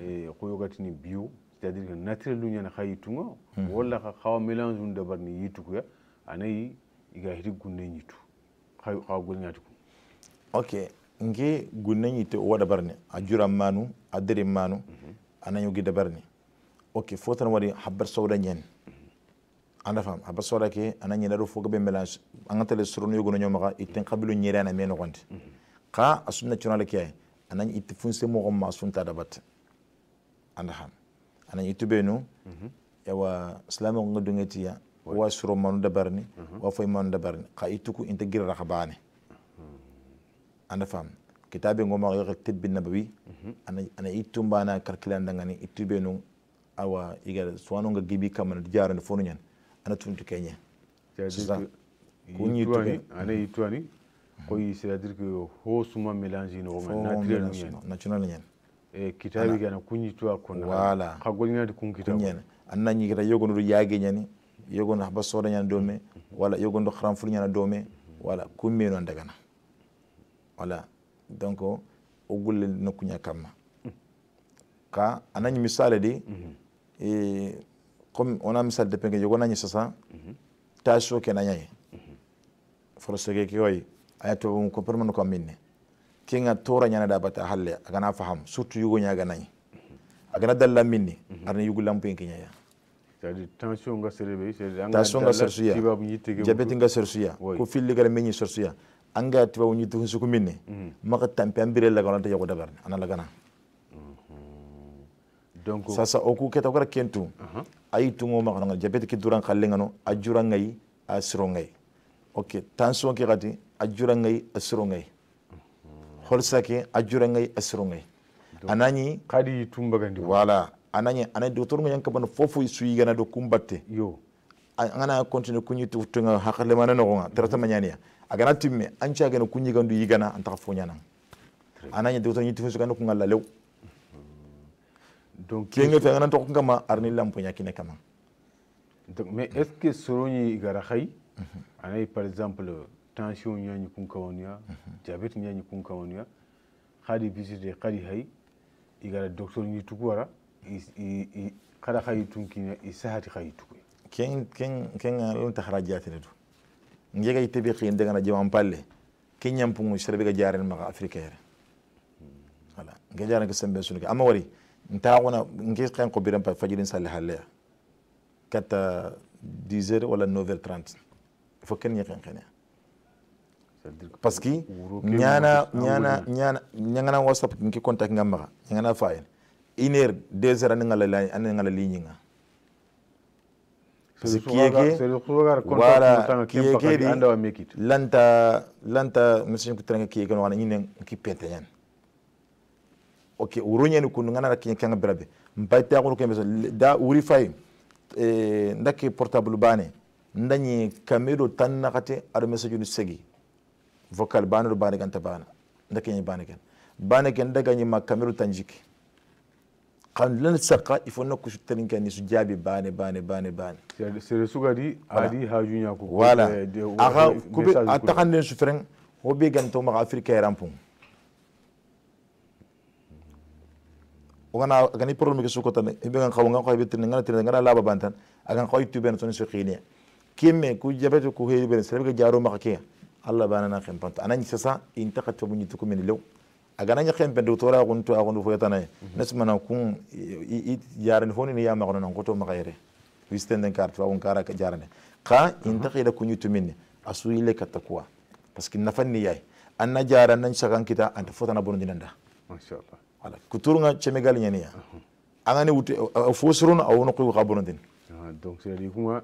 e xuyogatini bio c'est à dire que naturel lu ñana xa yittunga walla xawa mélange un dabarni yittukuya anayi iga hiti gunne ñittu xawa golñatiku ok nge gunne ñitte wo dabarni a juran manu a derin manu mm -hmm. anan yugi dabarni ok fotana wari habar sawda nyen anda fam habbar sauda ke anan nyina do foga be mélange anga tele suru yugo no nyoma itten qabilu nyira na meno gondi ka asunna chona ke anan itti funse mo gomma sunta dabat anda ham anan itube no yawa islamu ngudungeti ya wa suru manu dabarni wa foy manu dabarni ka ituku integira rakhabane anda fam kitabe ngoma ga tibbi nabawi ana ana itum bana karkilan dangani itube no awa iga suwano ga gibi kamana jara no fonu nyan ana tuntu kenya kunyi tuani ana itwani ko yi c'est à dire que ho suma mélange no ma naturel nyan national nyan e kitabe ga na kunyi tuwa konna wala ka golina de kun kitabe nyan anna nyi ga yogo no yage nyani yogo no ba soda nyan dome donc o gulle no kuña kamma ka anañi misale di e comme wona misal depenke jogo nañi sasa tasio ke nañayi forosege ke oyi aya tobamu ko permanu ko minne tora bata halle agana faham surtout yugo ñaga nañi dalla minni arana yugu lampuyen keñaya tension nga sersuya nga ko meñi sersuya anga tiba unyi tuhun suku minni hmm. maka tampi ambire laga onanta yoko dabar ana lagana hmm. donc sasa oku keta kora kentu ayi tungo maka nanga jabete ki duran khalle ngano ajura ngai asro ngai ok tension ki gati ajura ngai asro ngai holsa hmm. ngai ngai anani kadi tumbagandi wala anani anani doktor ngi yanka ban fofu suyi gana do yo angana continue kunyi tu tunga hakale mana no nga terata manyania agana timme anchi agana kunyi gandu yigana anta fonya fonyana ananya de tanyi tifu sukano kungala lew donc kenga fe ngana tokka ma arni lampo nya kine kama donc mais est ce que soroni igara khay anay par exemple tension nya ni kunka wonya kawanya nya ni kunka wonya khadi visite khadi hay igara docteur ni tukwara i khada khay tunkina i sahati khay tukwara ken ken ken alon ta haraja tene du ngega itebe qin daga na jaman palle ken nyampungu sharbe ga jaren maga afrika yare wala nge jaren ka sembe sunu ka amma nta wona nge qen ko biram pa fajirin sal halle kata 10h wala 9h30 fo ken nyana nyana nyana parce que ñana ñana ñana ñangana whatsapp ngi contact ngam maga ñangana fayen une heure deux heures an ngala ngala parce que kiyeke wala kiyeke di lanta lanta mesin ku tanga kiyeke no wana nyine ndake portable bane ndani kamero tan nakate ar message ni segi vocal bane ro bane ganta bana ndake ni bane ken bane ken daga ni ma kamero tanjiki kanlan saka ifonno kusu tarin kan su jabi bane bane bane bane sere suga di adi haju nya ko wala aga kube atakande su freng hobe ganto ma afrika rampung ogana gani problem ke suko tan ibe gan khawnga ko ibe tin ngana tin ngana laba bantan agan ko youtube ben ton su khine kimme ku jabeto ku heebe sere ga jaro ma ke Allah bana na kan pant anan sasa intaqat fa bunitukum min law a gana ñaken pente tora xuntu a xundu foyetanaye nesmana kun jarani fo nini yamaxono nan xoto maxa yere wisitenden kar tuwaxun kara jarane xa intaxida kuñutuminni asu suyile katta kuwa parce que nafanni yay anna jara nan shagan kita anta fotana bonondinanda voilà kuturnga cemegal ñaniya angani wute fo surun awon wonoqi xa din donc c'est à dire kuma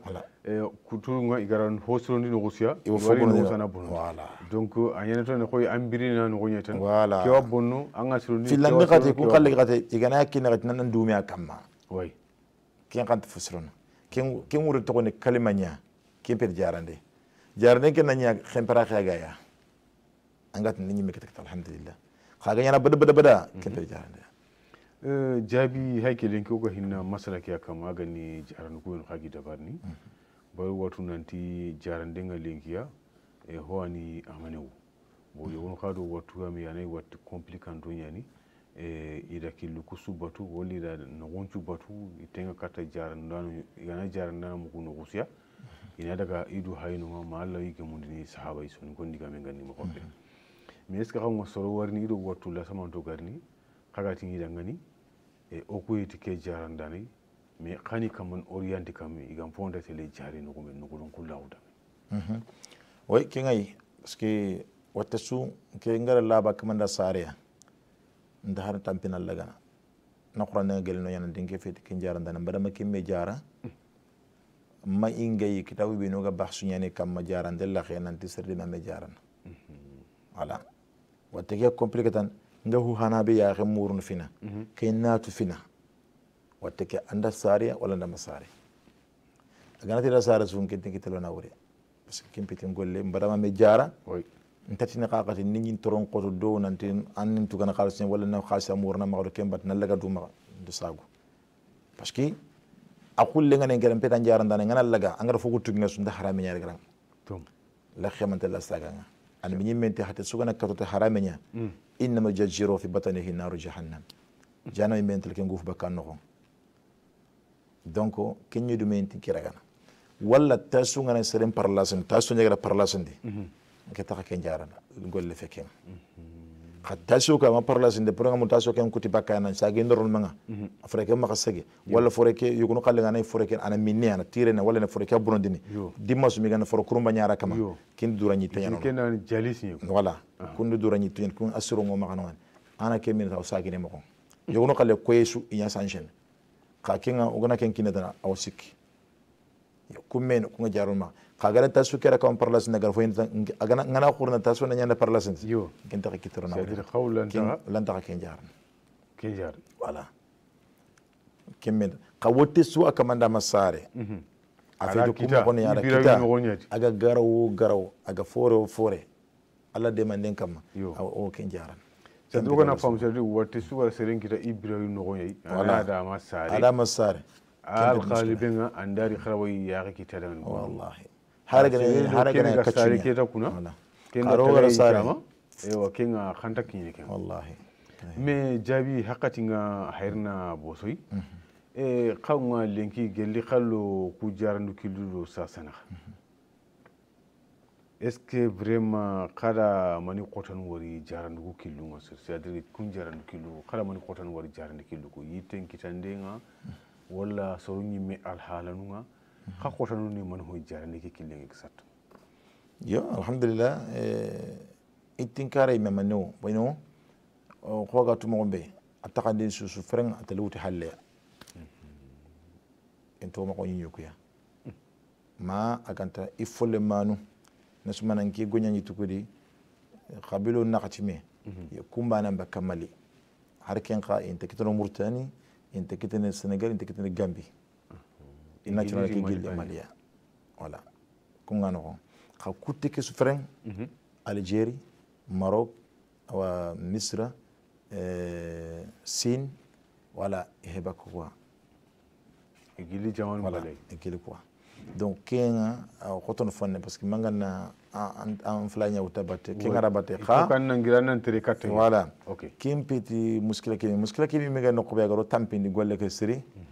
kuturu nga igaran hosorondi nogo suya iwari nogo sana bono donc a ñana tan koy an birina nogo ñe tan kewa bonno an ga sirondi filandi xate ku xalle xate igana kina xati nan ndume a kamma way ken xanta fusirona ken wuri togone kalima ña ken pet jarande jarande ke na ña xempera xe agaya an gatin ni ñimme ke tekta alhamdulillah xaga ñana bada bada bada ken pet jarande Eh, jaabi hayke lenki oga hinna masalake a kam agani jarankuwen hagi dabarni mhm. bari watu nanti jarandenga lenkiya e eh, hoani amanewu bo yewon hado wattu ami yanayi watti complicanto ñani e eh, ida killu batu walla ida nogoncu batu itenga katta jarandano igana jarandana muku nogusiya mhm. ina daga idu haynoma ma allah wi gemundini sahaba i soni kon ganni mogoɓe mais mhm. ce que xamga soro warni ido wattu lasamanto garni xagatin idangani okuiti ke jarandani mais xani kaman orienti kam igam fondatele jari nogumen nogulon ku lawdami way ke ngay parce que watte su ke ngara laba kamanda sareya nda har tampinal lagana nakurana gelino yana dinge feti kin jara ndana mbadama kimme jara ma ingayi kitabu bino ga bahsu nyane kamma jara ndella khena ntisirdi mame jarana wala watte ke compliqué ndahu hana be yaxe murun fina ke natu fina watte ke anda sariya walla ndama saare aganatida saare sufum kenten kittelona wure par ce que kempiten golle mbaɗama me jara ntatini kakati niñin toron koto dow nanti annin tugana halisin walla na halisa murna maxa to ke mbat nallaga du maxa du sagu par ce que a xulle ngane ngera mpeta jarandane ngana laga angara fogo tugina su nda harame ñaregaran la xemante la saganga ani min mente hate sugana katote haramenya innama jajiro fi batanihi naru jahannam jana min mente ke nguf bakkan no donc kenyu du menti kiragana walla ta sungana serem parlasen ta sunyagara parlasen di ke taka ken jarana golle fekem mm -hmm. xa tasio kama parlasinde pour ngamu tasio ken kuti na bakkana sage ndorol manga mhm. foreke maxa sege walla foreke yogono xallegana foreke ana minne ana na wala ne foreke a bonondini dimmasu migana foro kurumba nyara kama kindi dura ñitteñanokenani jalisñe voilà ah. kundi dura ñitteñan kun assurongo maxanoxani ana ke minata o sagine moxon yogono xale koyesu iña sanchene xa kenga ogona ken kinetana awa sikki kun mene kunga jarol maxa kagana tasu kera kawan parlas nagan foin agana ngana khurna tasu na nyanda parlas yo kinta ka kitro na c'est Kau ta lan ta wala kemen ka su akamanda masare mhm. afedu kuma kono yara kita aga garawo garawo aga fore o fore alla kama kamma o ken jaran sadi wo kana faamu sadi warte suwara seren kita ibirawi nogon yayi ana adama sare adama sare andari kharawayi ya kita dan wallahi haragana haragana kachunya kinga kuna kinga rogara sare ewa kinga khanta kinye kinga wallahi me jabi hakatinga hairna bosoi e qawma lenki gelli khallo ku jarandu kiludo sasana est ce que vraiment kada mani qotan wari jarandugu killuga sir c'est à dire kun jarandu killugu kada mani qotan wari jarandu killugu yitten kitandenga walla soro ñimme alhaalanuga xa qotanoni man hoy jarani ke killengek sattu yo alhamdulillah ittinkara memano wayno xoga tumoxo mbe a taxanden susu fereng a tali wuti halleya en tomaxo ñiñokuya ma a ganta i folle manu na sumananke goñañitukudi xabilo naxatime kumbanamba kamali har ken xa inte kitano mauritanie inte kitane sénégal inte kitane gambie i naturel ke gil maliya wala kun ga nɔgɔn ka kute ke sufrɛn algérie maroc awa misra sine sin wala heba ko quoi gili jaman wala gili quoi donc kenga xoton fonne parce que mangana an fila ñawta batte ke ngara batte xa voilà kempeti muskila kini muskila kini mega nokkoɓe agaro tampindi golle ke séri mm -hmm.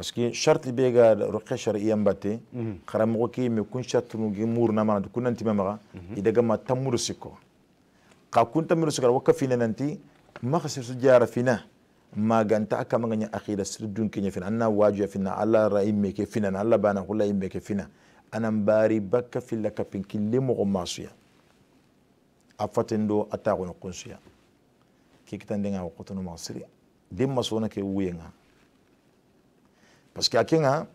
parce que charte be ga roqe shar'iyya batte karamogo ke me kun charte nu ge mur na mana kun nanti mamaga idaga ma tamuru sikko ka kun tamuru sikko wakka fina nanti ma khasir su jara fina ma ganta aka maganya akhira sir dun kenya fina anna waju fina alla ra'im me ke fina alla bana kula imbe ke fina anan bari bakka filla kapin kille mogo masuya afatin do atago no kunsuya kikitan dinga wakotono masiri dimma sona ke wuyenga parce que a kenga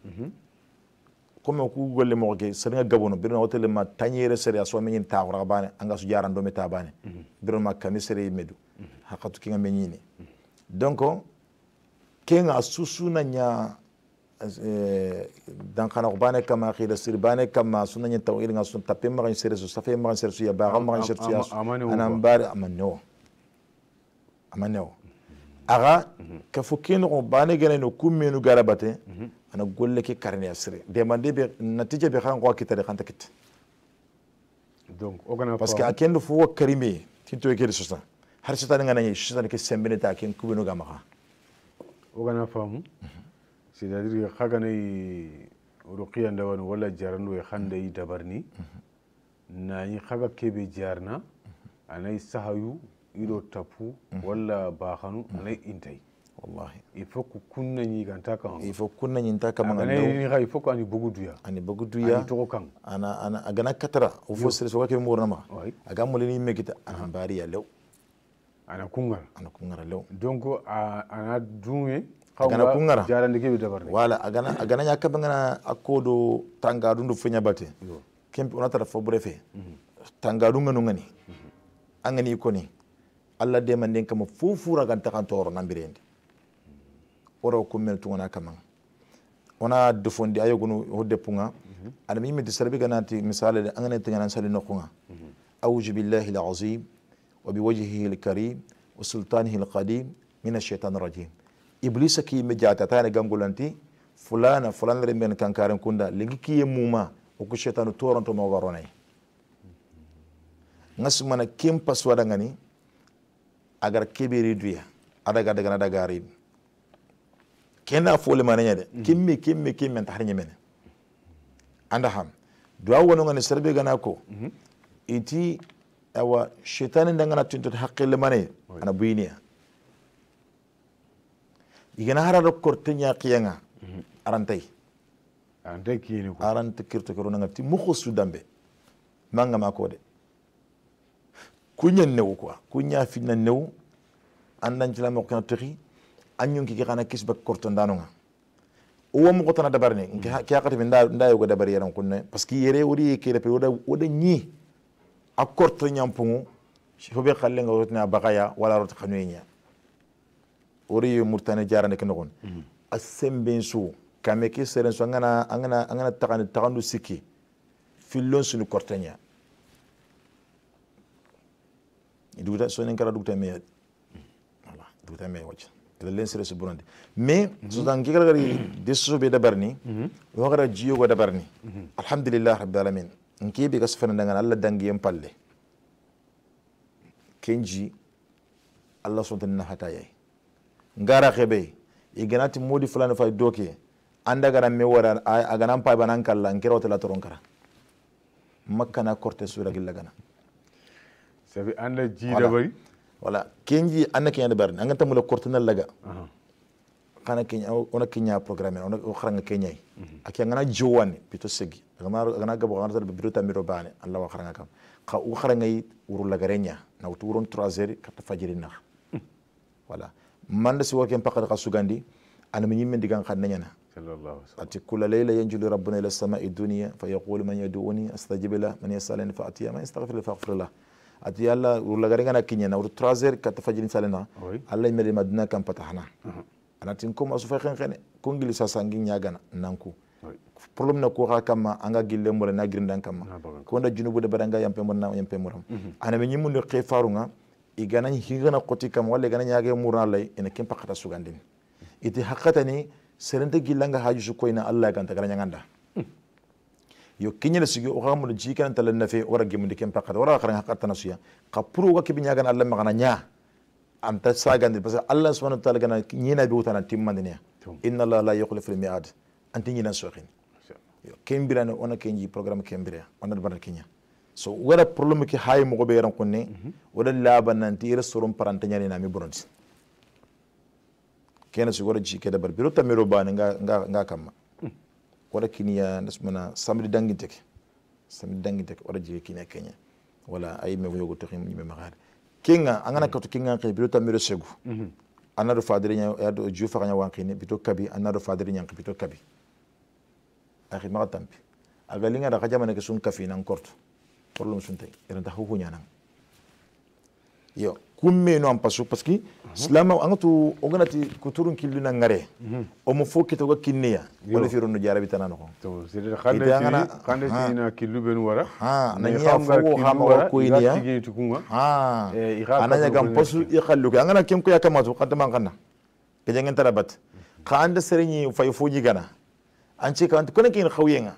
comme ku golle mo ke sere gabono birna hotel ma tanyere sere aso men ta hora bane anga su jaran do meta bane birna ma kami sere medu hakatu kenga menyini donc kenga susuna nya dan kana bane kama khira sir bane kama sunan nya tawil nga sun tapem ma sere su safe ma sere su ya ba ma sere su ya anan bar amanno amanno aga ka fo kenoxon ganano ku menu garabate ana golle ke karneya sere demande be natija be xan xoa kitade xanta kit donc ogana parce que a kendo fo wo karime tintoye kede sosa har sotane nganañe sotane ke sembene ta ken kubenu ga maxa ogana faamu hmm? c'est à dire xaganayi ruqiya ndawani walla jarandoye xande yi dabarni nañi xaga kebe jarna anay sahayu iɗo tapu mhm. walla bakanu mhm. anayi intayi wallahi il faut ko kunna ñiganta kan il faut kunna ñinta kamanganani xa il faut que ani boguduya ani boguduya ani toxo kan ana ana a gana katara o fo sere soga ke moorna maxa aga moleni me kita ana mhm. mbaariya lew ana kungara ana kungara lew donc ana duŋe agana kungara jarande keɓe dabarne voilà agana agana ña kabangana a tangadu ndu feña bate kempe ona tara fo brefe tangadu nganu ngani a ngani koni allah demanden kama fo fura ganta kan toro nambirende oro kummen tugona kamanga wona dofondi a yogunu ho deppunga aɗa mi yimmide sara biga nanti misale de angane teganan sali nokkunga audu billahi lazim wa bi wajhihi lkarim wa sultanihi lqadim min alcheitan rajim iblisa ki yimme jata tane gangulanti fulana fulanare men kankaren kunda lingi kiye muma oku cheitanu toronto mawaronayi ngasumana kem paswaɗa ngani agar kibiri duya ada gada gana ada rin kena fole mana de mhm. kimmi kimmi kimmi ta harinya mena anda ham dua wono ngani serbe gana ko mhm. iti awa ngana tuntu tuntut haqqil mane ana buiniya igana hararo kortenya qiyanga mhm. arantai arantai kiyeni ko arantai kirtu ko nanga ti mukhusu dambe manga makode Kunya new quoi kunya fina new andan ci la mo kan taxi kiki ki xana kis ba korto ndano nga wo mo kotana dabar ne ki hakati min nda yo go dabar yaran kunne parce que yere wuri ke repe woda woda ni a korto nyampungu hobe xalle nga rotna bagaya wala rot xanuenya wori murtane jarane ke nogon mm-hmm. a semben su kame ke seren so ngana ngana ngana taxandu taxandu sikki fillon sunu sonen kara duguta meya wala duguta meya wacca ila lensere so bonande mhm. mais so tan gigal gari décision ɓe dabarni wogara mhm. jiyogo dabarni mhm. alhamdulillah rabbil alamin n keɓe ga sofana dagan allah dangi yen palle kenji allah sontanina hata yay ngara heɓe e ganati modi fulani fay doke anda garan me wara aganan paybanan kalla n kerawtela toron kara makka na corte suragilla gana sabi anda jiida bari voilà kenji anna keñade barni anga tamula kortanal laga xana Kenya. ona oh, oh, Kenya programme ona oh, o Kenya. keñayi ake angana jowani pito segi agana gabo xana tan biro tamiro bane Allah wa xaranga kam xa u xarangayi wuru lagare ña na wutu wuron 3 heures karta fajiri nax voilà manda si woken paqat xa sugandi anama ñimme ndigan xa nañana ati kula leila yanjulu rabbuna ila samai dunia fa yaqulu man yaduuni astajib man yasalani fa atiya man yastaghfir fa aghfir lah ati yalla urulagarengana kiñena ur 3 heures katta fajirin salena allah imede madina kam patahana mhm. anatin koma su fe xenxene kongili sasangi ñagana nanku problème na kuxa kama anga gille mbore na girindan kamma konda junubu de badanga yampe na yampe muram aname ñimundi xe farunga igana higana xoti kam walla igana ñage murna lay ina ken pakata sugandini mhm. iti hakkatani serente gillanga haju su koyna allah ganta gara ñaganda yo kiñele sigi o xamu ji kan tala nafe wara gemundi kem pakata wara xara hakka tan suya ka puru ga kibi nyagan Allah magana nya anta sagandi parce que Allah subhanahu wa ta'ala gana ñina bi wutana timmandine inna Allah la yukhlifu al-mi'ad anti ñina soxin kembirane ona kenji programme kembira ona barna kenya so wara problème ki hay mo be ran kunne wala laba nanti ira sorum parante ñani na mi boronti kena su wara ji ke da barbiro tamiro bani nga nga nga kamma wala kiniya nda sumana samedi danginteke samedi danginteke wara jege kiniya kenya wala ayi mego yogo toxi ñime maxaade kenga angana katu kenga xe bito tamiro segu mhm. anado fadiri ña yado ju faxaña wanqini bito kabi anado fadri nya bito kabi axi maxa tampi aga lingada xa jamane ke sun kafinan korto problème sun yo kummeno an paso parce que silama an ga to o ganati kotorun killina ngare omo fo kete oga kinneya wala firo no jarabi tana nogonana killuben wara anañafo hamawa koyniya anañagam pasu i xalluke angana ken koya kamatu xantaman xanna kejangen tara bat xa anda sereñi fay foñi gana anci kawanti kone ken xawyenga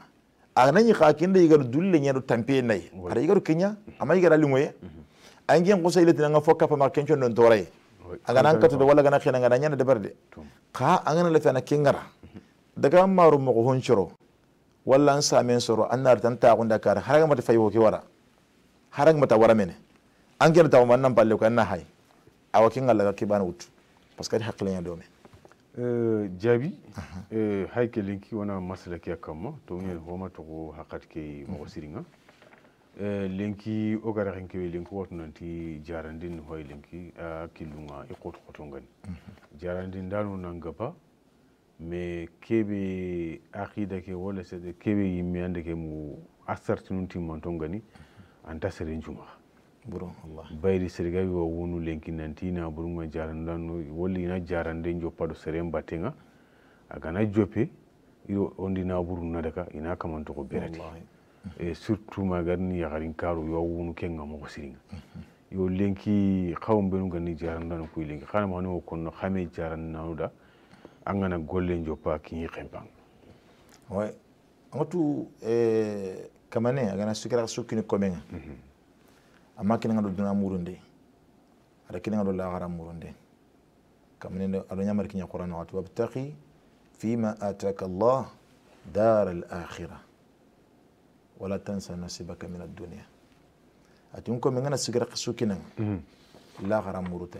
anañi xa kenda yigaro dulle ñado tampi nayi ara yigaro keña ama yigara lingoye mhm. angi yang kusa ilati nanga foka pamar kencho non torai aga nan katu wala gana khina ngana nyana debarde ka angana lati ana kingara daga maru mo honchoro walla an samen soro annar tan ta gunda kar haraga mata fayo ki wara haraga mata wara mene angi ta man nan palle ko anna hay awakin ngalla ki ban wut parce que hakle nya dome jaabi hayke linki wona maslaki akkamma to ngel homa to hakkat ke mo siringa Eh, lenki o gara hen kewe lenki woto noon ti jarandin no hoye lenki a ah, killuga e qoto qoto gani mhm. jarandin dano nanga ba mais keɓe aqida ke walla seɗa keɓe yimɓe ande ke mo asarti noon timman ton gani mhm. an tasere jumaa bayri serga wiwa wonu lenki nanti ina buruga jarandano walla ina jarande joppaɗo sere batega agana joppe iɗo ondi naburu nadaka ina kamantogo berati e surtout magani yagarin karo yo wunu kenga mo siringa yo lenki xawum benu ganni jaran dan ko lenki xana ma no kon xame jaran nawda angana golle njopa ki xempang ouais amatu eh kamane agana sukira sukini komenga mm-hmm. amma kinanga do duna murunde ada kinanga do lagara murunde kamane do ado nyamar kinya qur'an wa tabtaqi fima ataka allah dar al akhirah wala tansa nasibaka min ad-dunya atin ko mengana sigira kasukinan mhm. la garam murute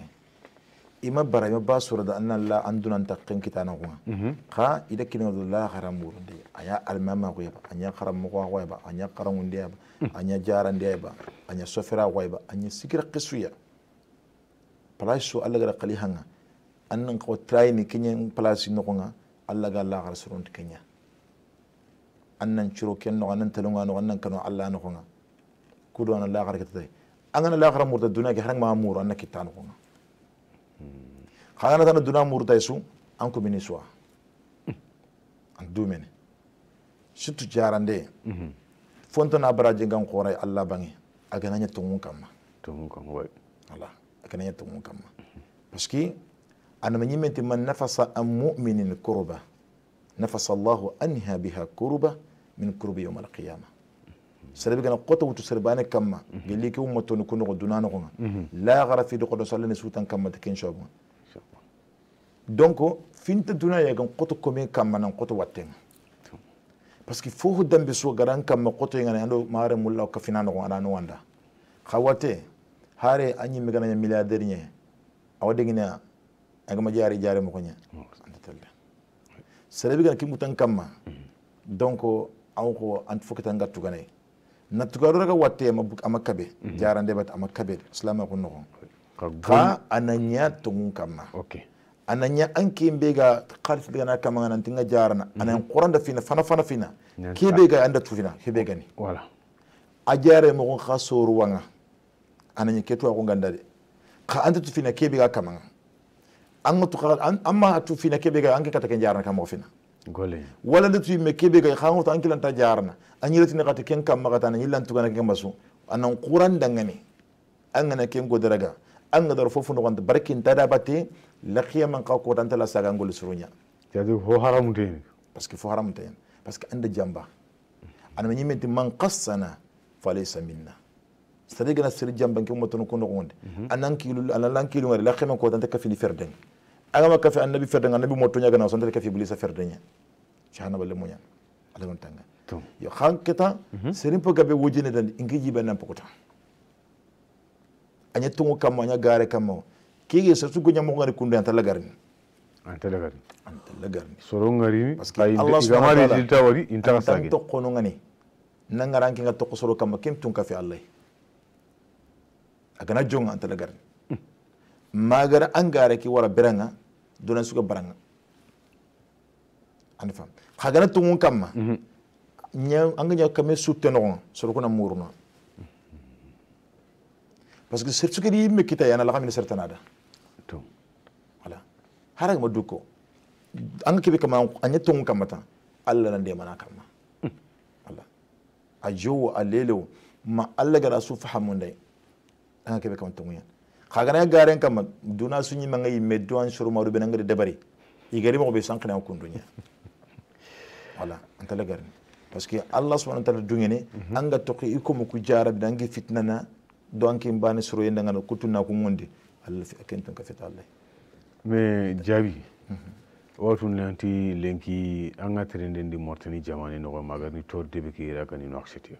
ima bara ima basura da anna la anduna taqin kitana ko mhm. ka ida kidan do la garam murunde aya almama ko yaba anya garam ko ko anya garam unde mhm. anya jaran de yaba anya sofira ko yaba anya sigira kasuya palaisu alla gara qalihanga annan ko try ni kinyen palasi no ko alla ga la garsurun kenya annan ciro ken no annan talunga no annan kanu alla no kunga kudu an la garaka tay angan la garam murta duna ke harang ma mur anna kitanu kunga khana tan duna murta isu an ko miniswa an dumene situ jarande fonto na baraje ngan qoray alla bangi aga nanya tungun kamma tungun kamma way ala aga nanya tungun kamma parce que anama ñimenti man nafasa an mu'minin kurba نفس الله أنهى بها كربة من كرب يوم القيامة سربي كان قط وتسربان كم قال لي كم تون كنا قدنا لا غرف في دقة صلى نسوت كم تكين شابون دونكو فين تدنا يا كم قط كم كم من قط واتين بس كي فوه دم بسوا غران كم قط يعني عنده ما رم الله وكفينا نقوم أنا نواندا خواتي هاري أني مكان يا ميلادرني أودي غنيا أكما جاري جاري مكوني أنت تلبي sere bi kana kimutan kamma donc an ko an fo kitan ga tugane na tugaro daga watte ama kabe mhm. jarande bat ama kabe islam ko no ka ananya tungun kama okay ananya anke mbega kharif bi na kama mhm. nan tinga jarana anan qur'an da fina fana fana fina kebe ga anda tufina kebe ni wala ajare jare mo ko wanga ananya ketu ko ganda ka anda tufina kebe ga kamma anga tu amma tu fina kebe ga anke kata ken jarna kamo fina gole wala de tu me kebe ga khango to anke lanta jarna anyira tin kata ken kam magata na yillan tu kana ken basu anan quran dangane anga na ken godaraga anga dar fofu no wanda barkin tada batte laqiya man ka ko tan tala saga ngol surunya jadi ho haram tin parce que fo haram tin parce que anda jamba ana nyimenti man qassana falaysa minna sadiga na sir jamban ke mo tan ko no wonde anan kilu anan lan kilu ngari laqiya man ko tan ta kafini ferden agama kafe annabi ferde na mottoña gana sondere kafe iblisa ferdeña cehana balle moñan ala won tanga yo han keta mhm. po gabe wojine dan ingi jibe nan pokota anya tungu kamo nya gare kamma kege sartu gunya mo ngari kunde antala garin antala garin antala garin soro ngari parce que allah subhanahu wa ta'ala wari intara tan to kono ngani nangaran nga to soro kamo kim tun kafe allah agana jonga antala garin Magar angare ki wara beranga dona suka baranga ani fam khagana tungun ma nya anga nya kame sutte no soro kuna murno parce que c'est ce que dit mekita yana la khamina sertanada to voilà ma maduko anga kibe kama anya tungun ta alla nan de mana ma Allah ajo alelo ma alla gara su fahamun dai anga kibe kama tungun ya khagana garen kama duna su manga yimme duan shuru maru benanga debari igari mo be sankana kundunya wala antala garni parce que allah subhanahu wa ta'ala dungene anga toki i mu ku jara benangi fitnana do anki mbani shuru yenda ngana kutuna ku ngondi allah fi akentun ka fit allah me jabi watun nanti lenki anga trende ndi mortani jamani no magani tor debe ki ira kanino aksetiyo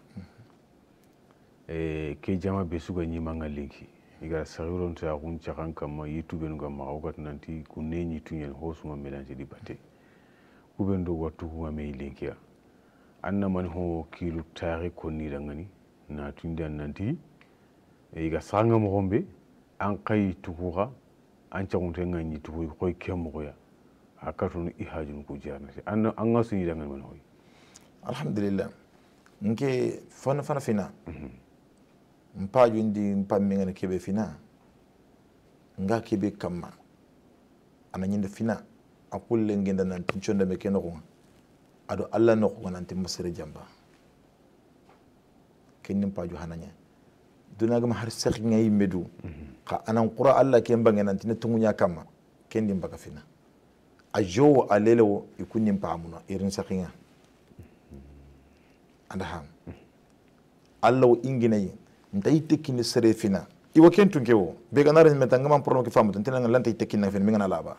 e ke jama be suga ñimanga lenki iga saxiron ta xun caxan kamma i tuɓenu gamma xa nanti kunne ñittuñen ho suma mélange di batte kuɓen do wattuxuma mai lenkiya an namani ho kiilu taxi konnirangani natunde an nanti iga saxanga moxon ɓe an xayi tuxuxa an caxuntenga ñittuxu xoy ke moxoya a katunu i hajunu ku jarnati an ga suñidangani mani xoy alhamdulillah nke fana fana fina mm -hmm. minga ni kebe fina nga kebe kama ana nyinde fina a kulle ngenda nanti condame ke ado alla no noxuga nanti masere jamba kenni hananya duna dunagama har sexiga yimme du ka anan qura alla ke mbange nanti ne tunguña kama kendi mbaga fina a jowo a lelewo i kunni mpamuno irin sexiga anda xam allah ingine inginayi nta i ni sere fina i wa ken tunke wo be ga narin meta ngam porno ke famu tan ngal lanta i tekkin na fina mi la ba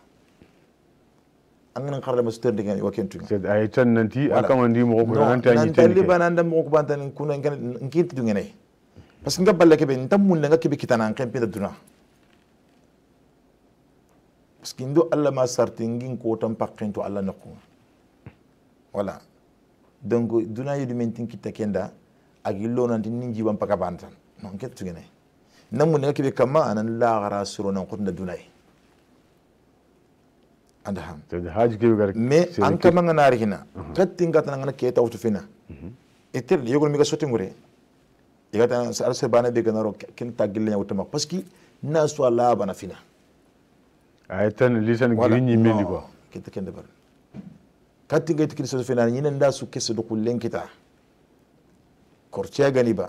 an ngana xarle ma suter dengan i ken tun c'est ay tan nanti akama ndi mo ko nanti anyi tan li bana ndam ko ban tan kuna ngana ngir tu ngene parce que balle ke be ndam mun nga ke be kitana an kempe da duna parce que ndo alla ma sarti ngin ko tan pakkin to alla nako wala donc duna yudu men tin kitta kenda agi nanti ninji ban paka non ket tugene nan mun ke be kama anan la gara suro nan kutna dunai adham haji ke gar me an kama ngana rihina katin gata ngana ke ta utufina itir yego mi ga soti ngure igata sar se bana be ganaro kin tagille nyawta ma paski na so ala bana fina ayatan lisan girinyi meli ko kita kende bar katin ga tikri so fina nyinen da su kesse do kullen kita korciya gani ba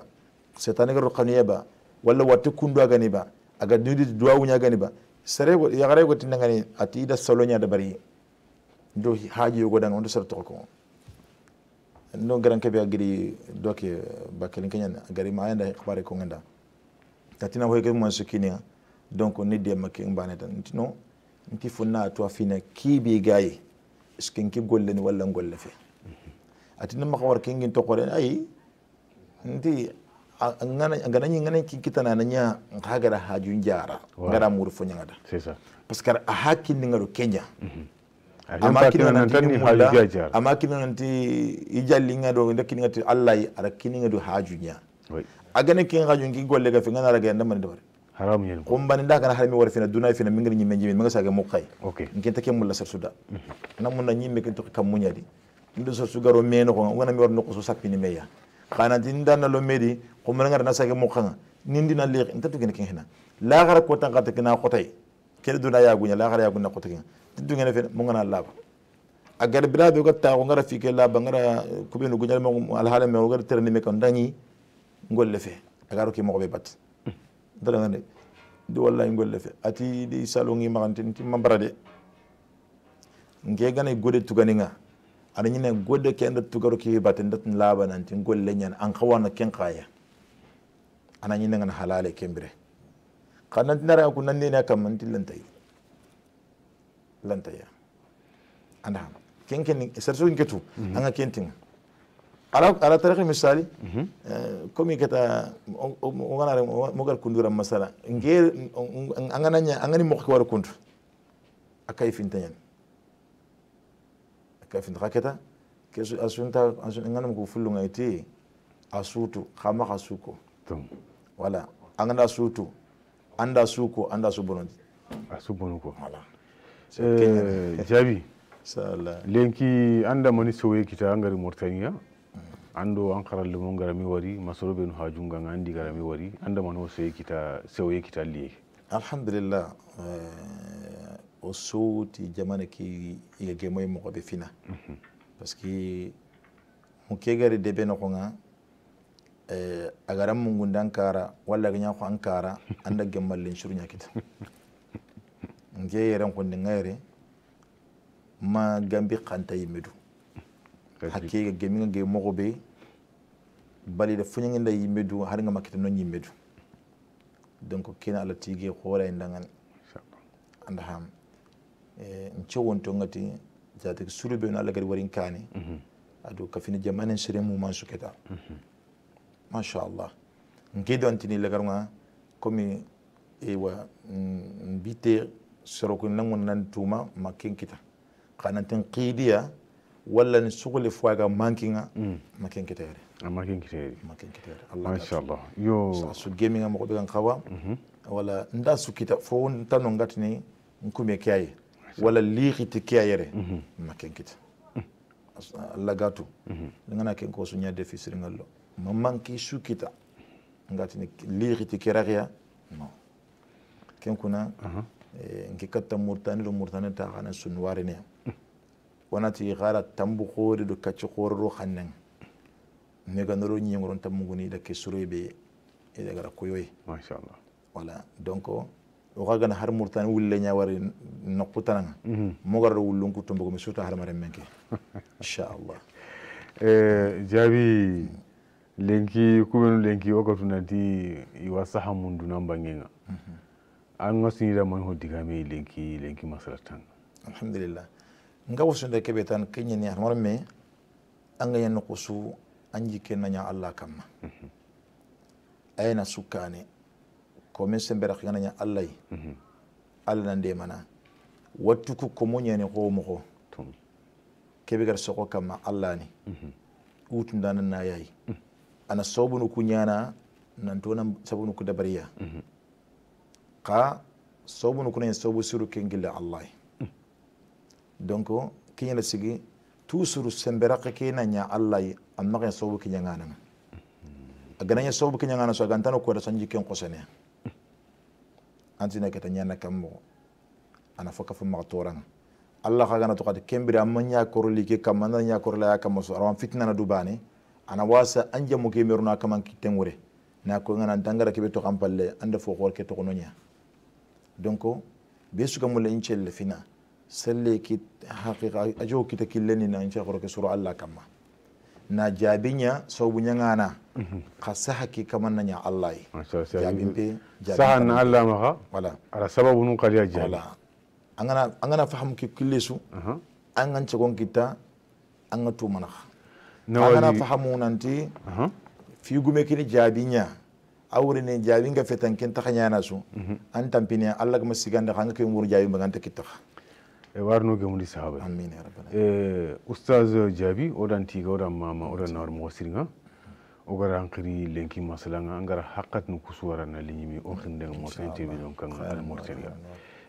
setane ga rukani ba walla watti kundu gani ba aga duwa wunya gani ba sare ya gare go tinangani ati ida saloña da bari do haji yogo dan onto sara toko ko no garan kebe agiri doke bakelin kenyan gari ma yanda xbare ko nganda tatina hoy ke mon sukini donc ni de makke mbane tan no nti funna to afina kibi gay skin ki golle ni wala golle fe atina ma xawar kingin to ko ay nti ngana ñi ngana ki na nanya hagara hajun mhm. jara ngara muru fo nyangada c'est ça parce que a hakin ni ngaro kenya amma kina nan tan ni hajun jara amma kina nan ti ijalli ngado nda kini ngati allah ara kini ngado haju nya a ganin kin hajun ngi golle ga fi ngana raga ndam ni dabar haram yel ko mbani da kana harami warfina duna fina mingir ñi menji mi nga saga mukay okay ngi take mulla sar suda mhm. namuna ñi me kin to kam munyadi ndo sar sugaro meno ko ngana mi war ko so sappini meya khanati ndanna lo medi xumrengar na sage muxanga nindina leexi nta tugene ke xena laxara kotan xata kena xotay kene duna yaguña laxara yaguna xota kenga ti tugene fene mu ngana laba a gar biraɓe ga taxo ngara fike laba ngara kuɓenu guñalma alhaala me ogara teranime kam ndañi ngolle fe agaro ke moxoɓe bat ntalangane di wallahi ngolle fe ati di salongi maxanten ti mambara de nke gana gode tuganinga ada nyine godde kende tugaro ki batin dat laba nan tin golle nyen an khawana ken kaya. ana nyine ngan halale kembire kanan tinara ku nan ne na kam tin lantai lantaya anda ken ken sarso tu mhm. anga kentin ala ala tarihi misali mhm. eh, komi kata ngana mogal kundura masala nge angananya angani mokko war kuntu akai fintanyan kafin raketa ke su asunta asun ngana ko fullu ngaiti asutu khama khasuko wala angana sutu anda suko anda subonondi asubonuko wala eh jabi sala lenki anda mani sowe kita ngari mortani'a ando an karalla mon garami wari masoro ɓe no ha junga ga andi garami wari so soye kita sewoye kita liye alhamdulillah eh, aussi ti jamana ki iga gemoy mogo be fina parce que mu ke gari debe no nga eh, a garan mungunda kara walla ga ko an kara an da len shiru nya kita nge yeren ko ngayre ma gambi khanta yimidu hakke ga gemi ga mogo be bali da funya nda yimidu har nga makita non yimidu donc kina ala tige ndangan. indangan andaham mche eh, won to ngati jate sulube na lagar warin kani mhm. adu kafini jamanin sire mu man suketa masha mhm. Allah ngi lagar nga komi ewa mm, mbite sorokun langon nan tuma makin kita kanan tin qidiya walla ni sugule fwaga mankinga mm. makin kita yare ah, makin kita yare makin kita yare Allah masha yo su gaminga mo be kan kawa mhm. wala nda su fo won tanon nkume kiyaye wala liixiti ke a yere mhm. ma kenkita allah ga tu mhm. ngana ken ko suña defi siringal lo ma manki sukita ngatini liixiti ke non ken kuna uh-huh. e, nke katta murtani lo murtani ta xana sunwarinea mm. wonati xara tambu xoori do kacci xooriro xanneng neganoro ñiñengoron tammuguni ida ke suroy ɓe idagara e koyoy e. machallah voilà donc وغاغن هر مرتان ولا نياوري نقطنا مغر ولون كنت بقوم سوتا هر مرة منك إن شاء الله جابي lenki kubenu lenki wakati nanti iwasaha mundu nambangenga an ga sinira man ho digame lenki lenki masala tan alhamdulillah nga wasunde kebe tan kenyani har me an ga yan kusu an jike nanya allah kamma ayna sukane komin sembera xiganaña allah yi allah na ndemana wattuku komo ñani xoo moxo kebe gata soxo kamma allah ni utundana nayayi ana sobunu ku ñana nantona sabunu ku dabariya xa sobunu kunaña sobu suru ke ngilla allah yi donc kiñana sigi toujours sembera xa ke na ña allah yi an maxen sobu kiñangananga a ganaña sobu kiñangana so a gantano kuwata sanji ken xoseneya antina tena kata ñana kam mogo ana fo kafa alla toranga allah xa gana toxati kembiri ama ñakoroli ke kamma nana ñakorolaya kamma so awan fitnana du bane ana wasa an jamu ke meruna kaman kitten wure na ko ngana dangara kebe to kampalle anda fo xor ke toxono ña donc be sugamula in celle fina selle ki haqiqa ajo kita killenina in cexoro ke suro allah kamma na jabinya so bunya ngana mhm. ka sahaki kaman nanya allah jabin pe sahan na allah ma wala ala sababu nun kaliya jabi wala angana angana faham ki kullisu an an kita an ga tumana angana fahamu nanti fi gume kini jabinya awuri ne jabin ga fetan kin ta kanya na su mhm. an tampini allah ga masiganda kan ga kin jabin bangan ta kitta e eh, warnogue mum lisa haabal amin e eh, oustage jaabi oɗan tiga oɗan mama oɗan nawar mo wasirga o gara hankiri lenki masalaga gara haqqat no kusuwarana leñimi on xirndega mortain tv ɗon kanga ala mortaria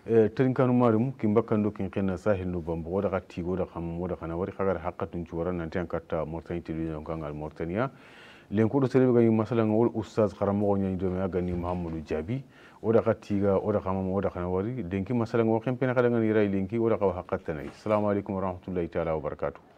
e eh, tarin kanu mari mum kin kin xena sahil no bambo oɗa xa tiga oɗa xam oɗa xana wari xagara haqqat num cuwara nanti an katta mortain tv ɗon kanga al mortania lenkoɗo serebe gañi masalaga wol oustage xaramoxo ñañi dome a gani mahamadou diaby oda ka tiga oda ka mama oda kana wari denki masala ngo kempen kada ngani rai linki oda ka hakkat tanai assalamu alaikum warahmatullahi taala wabarakatuh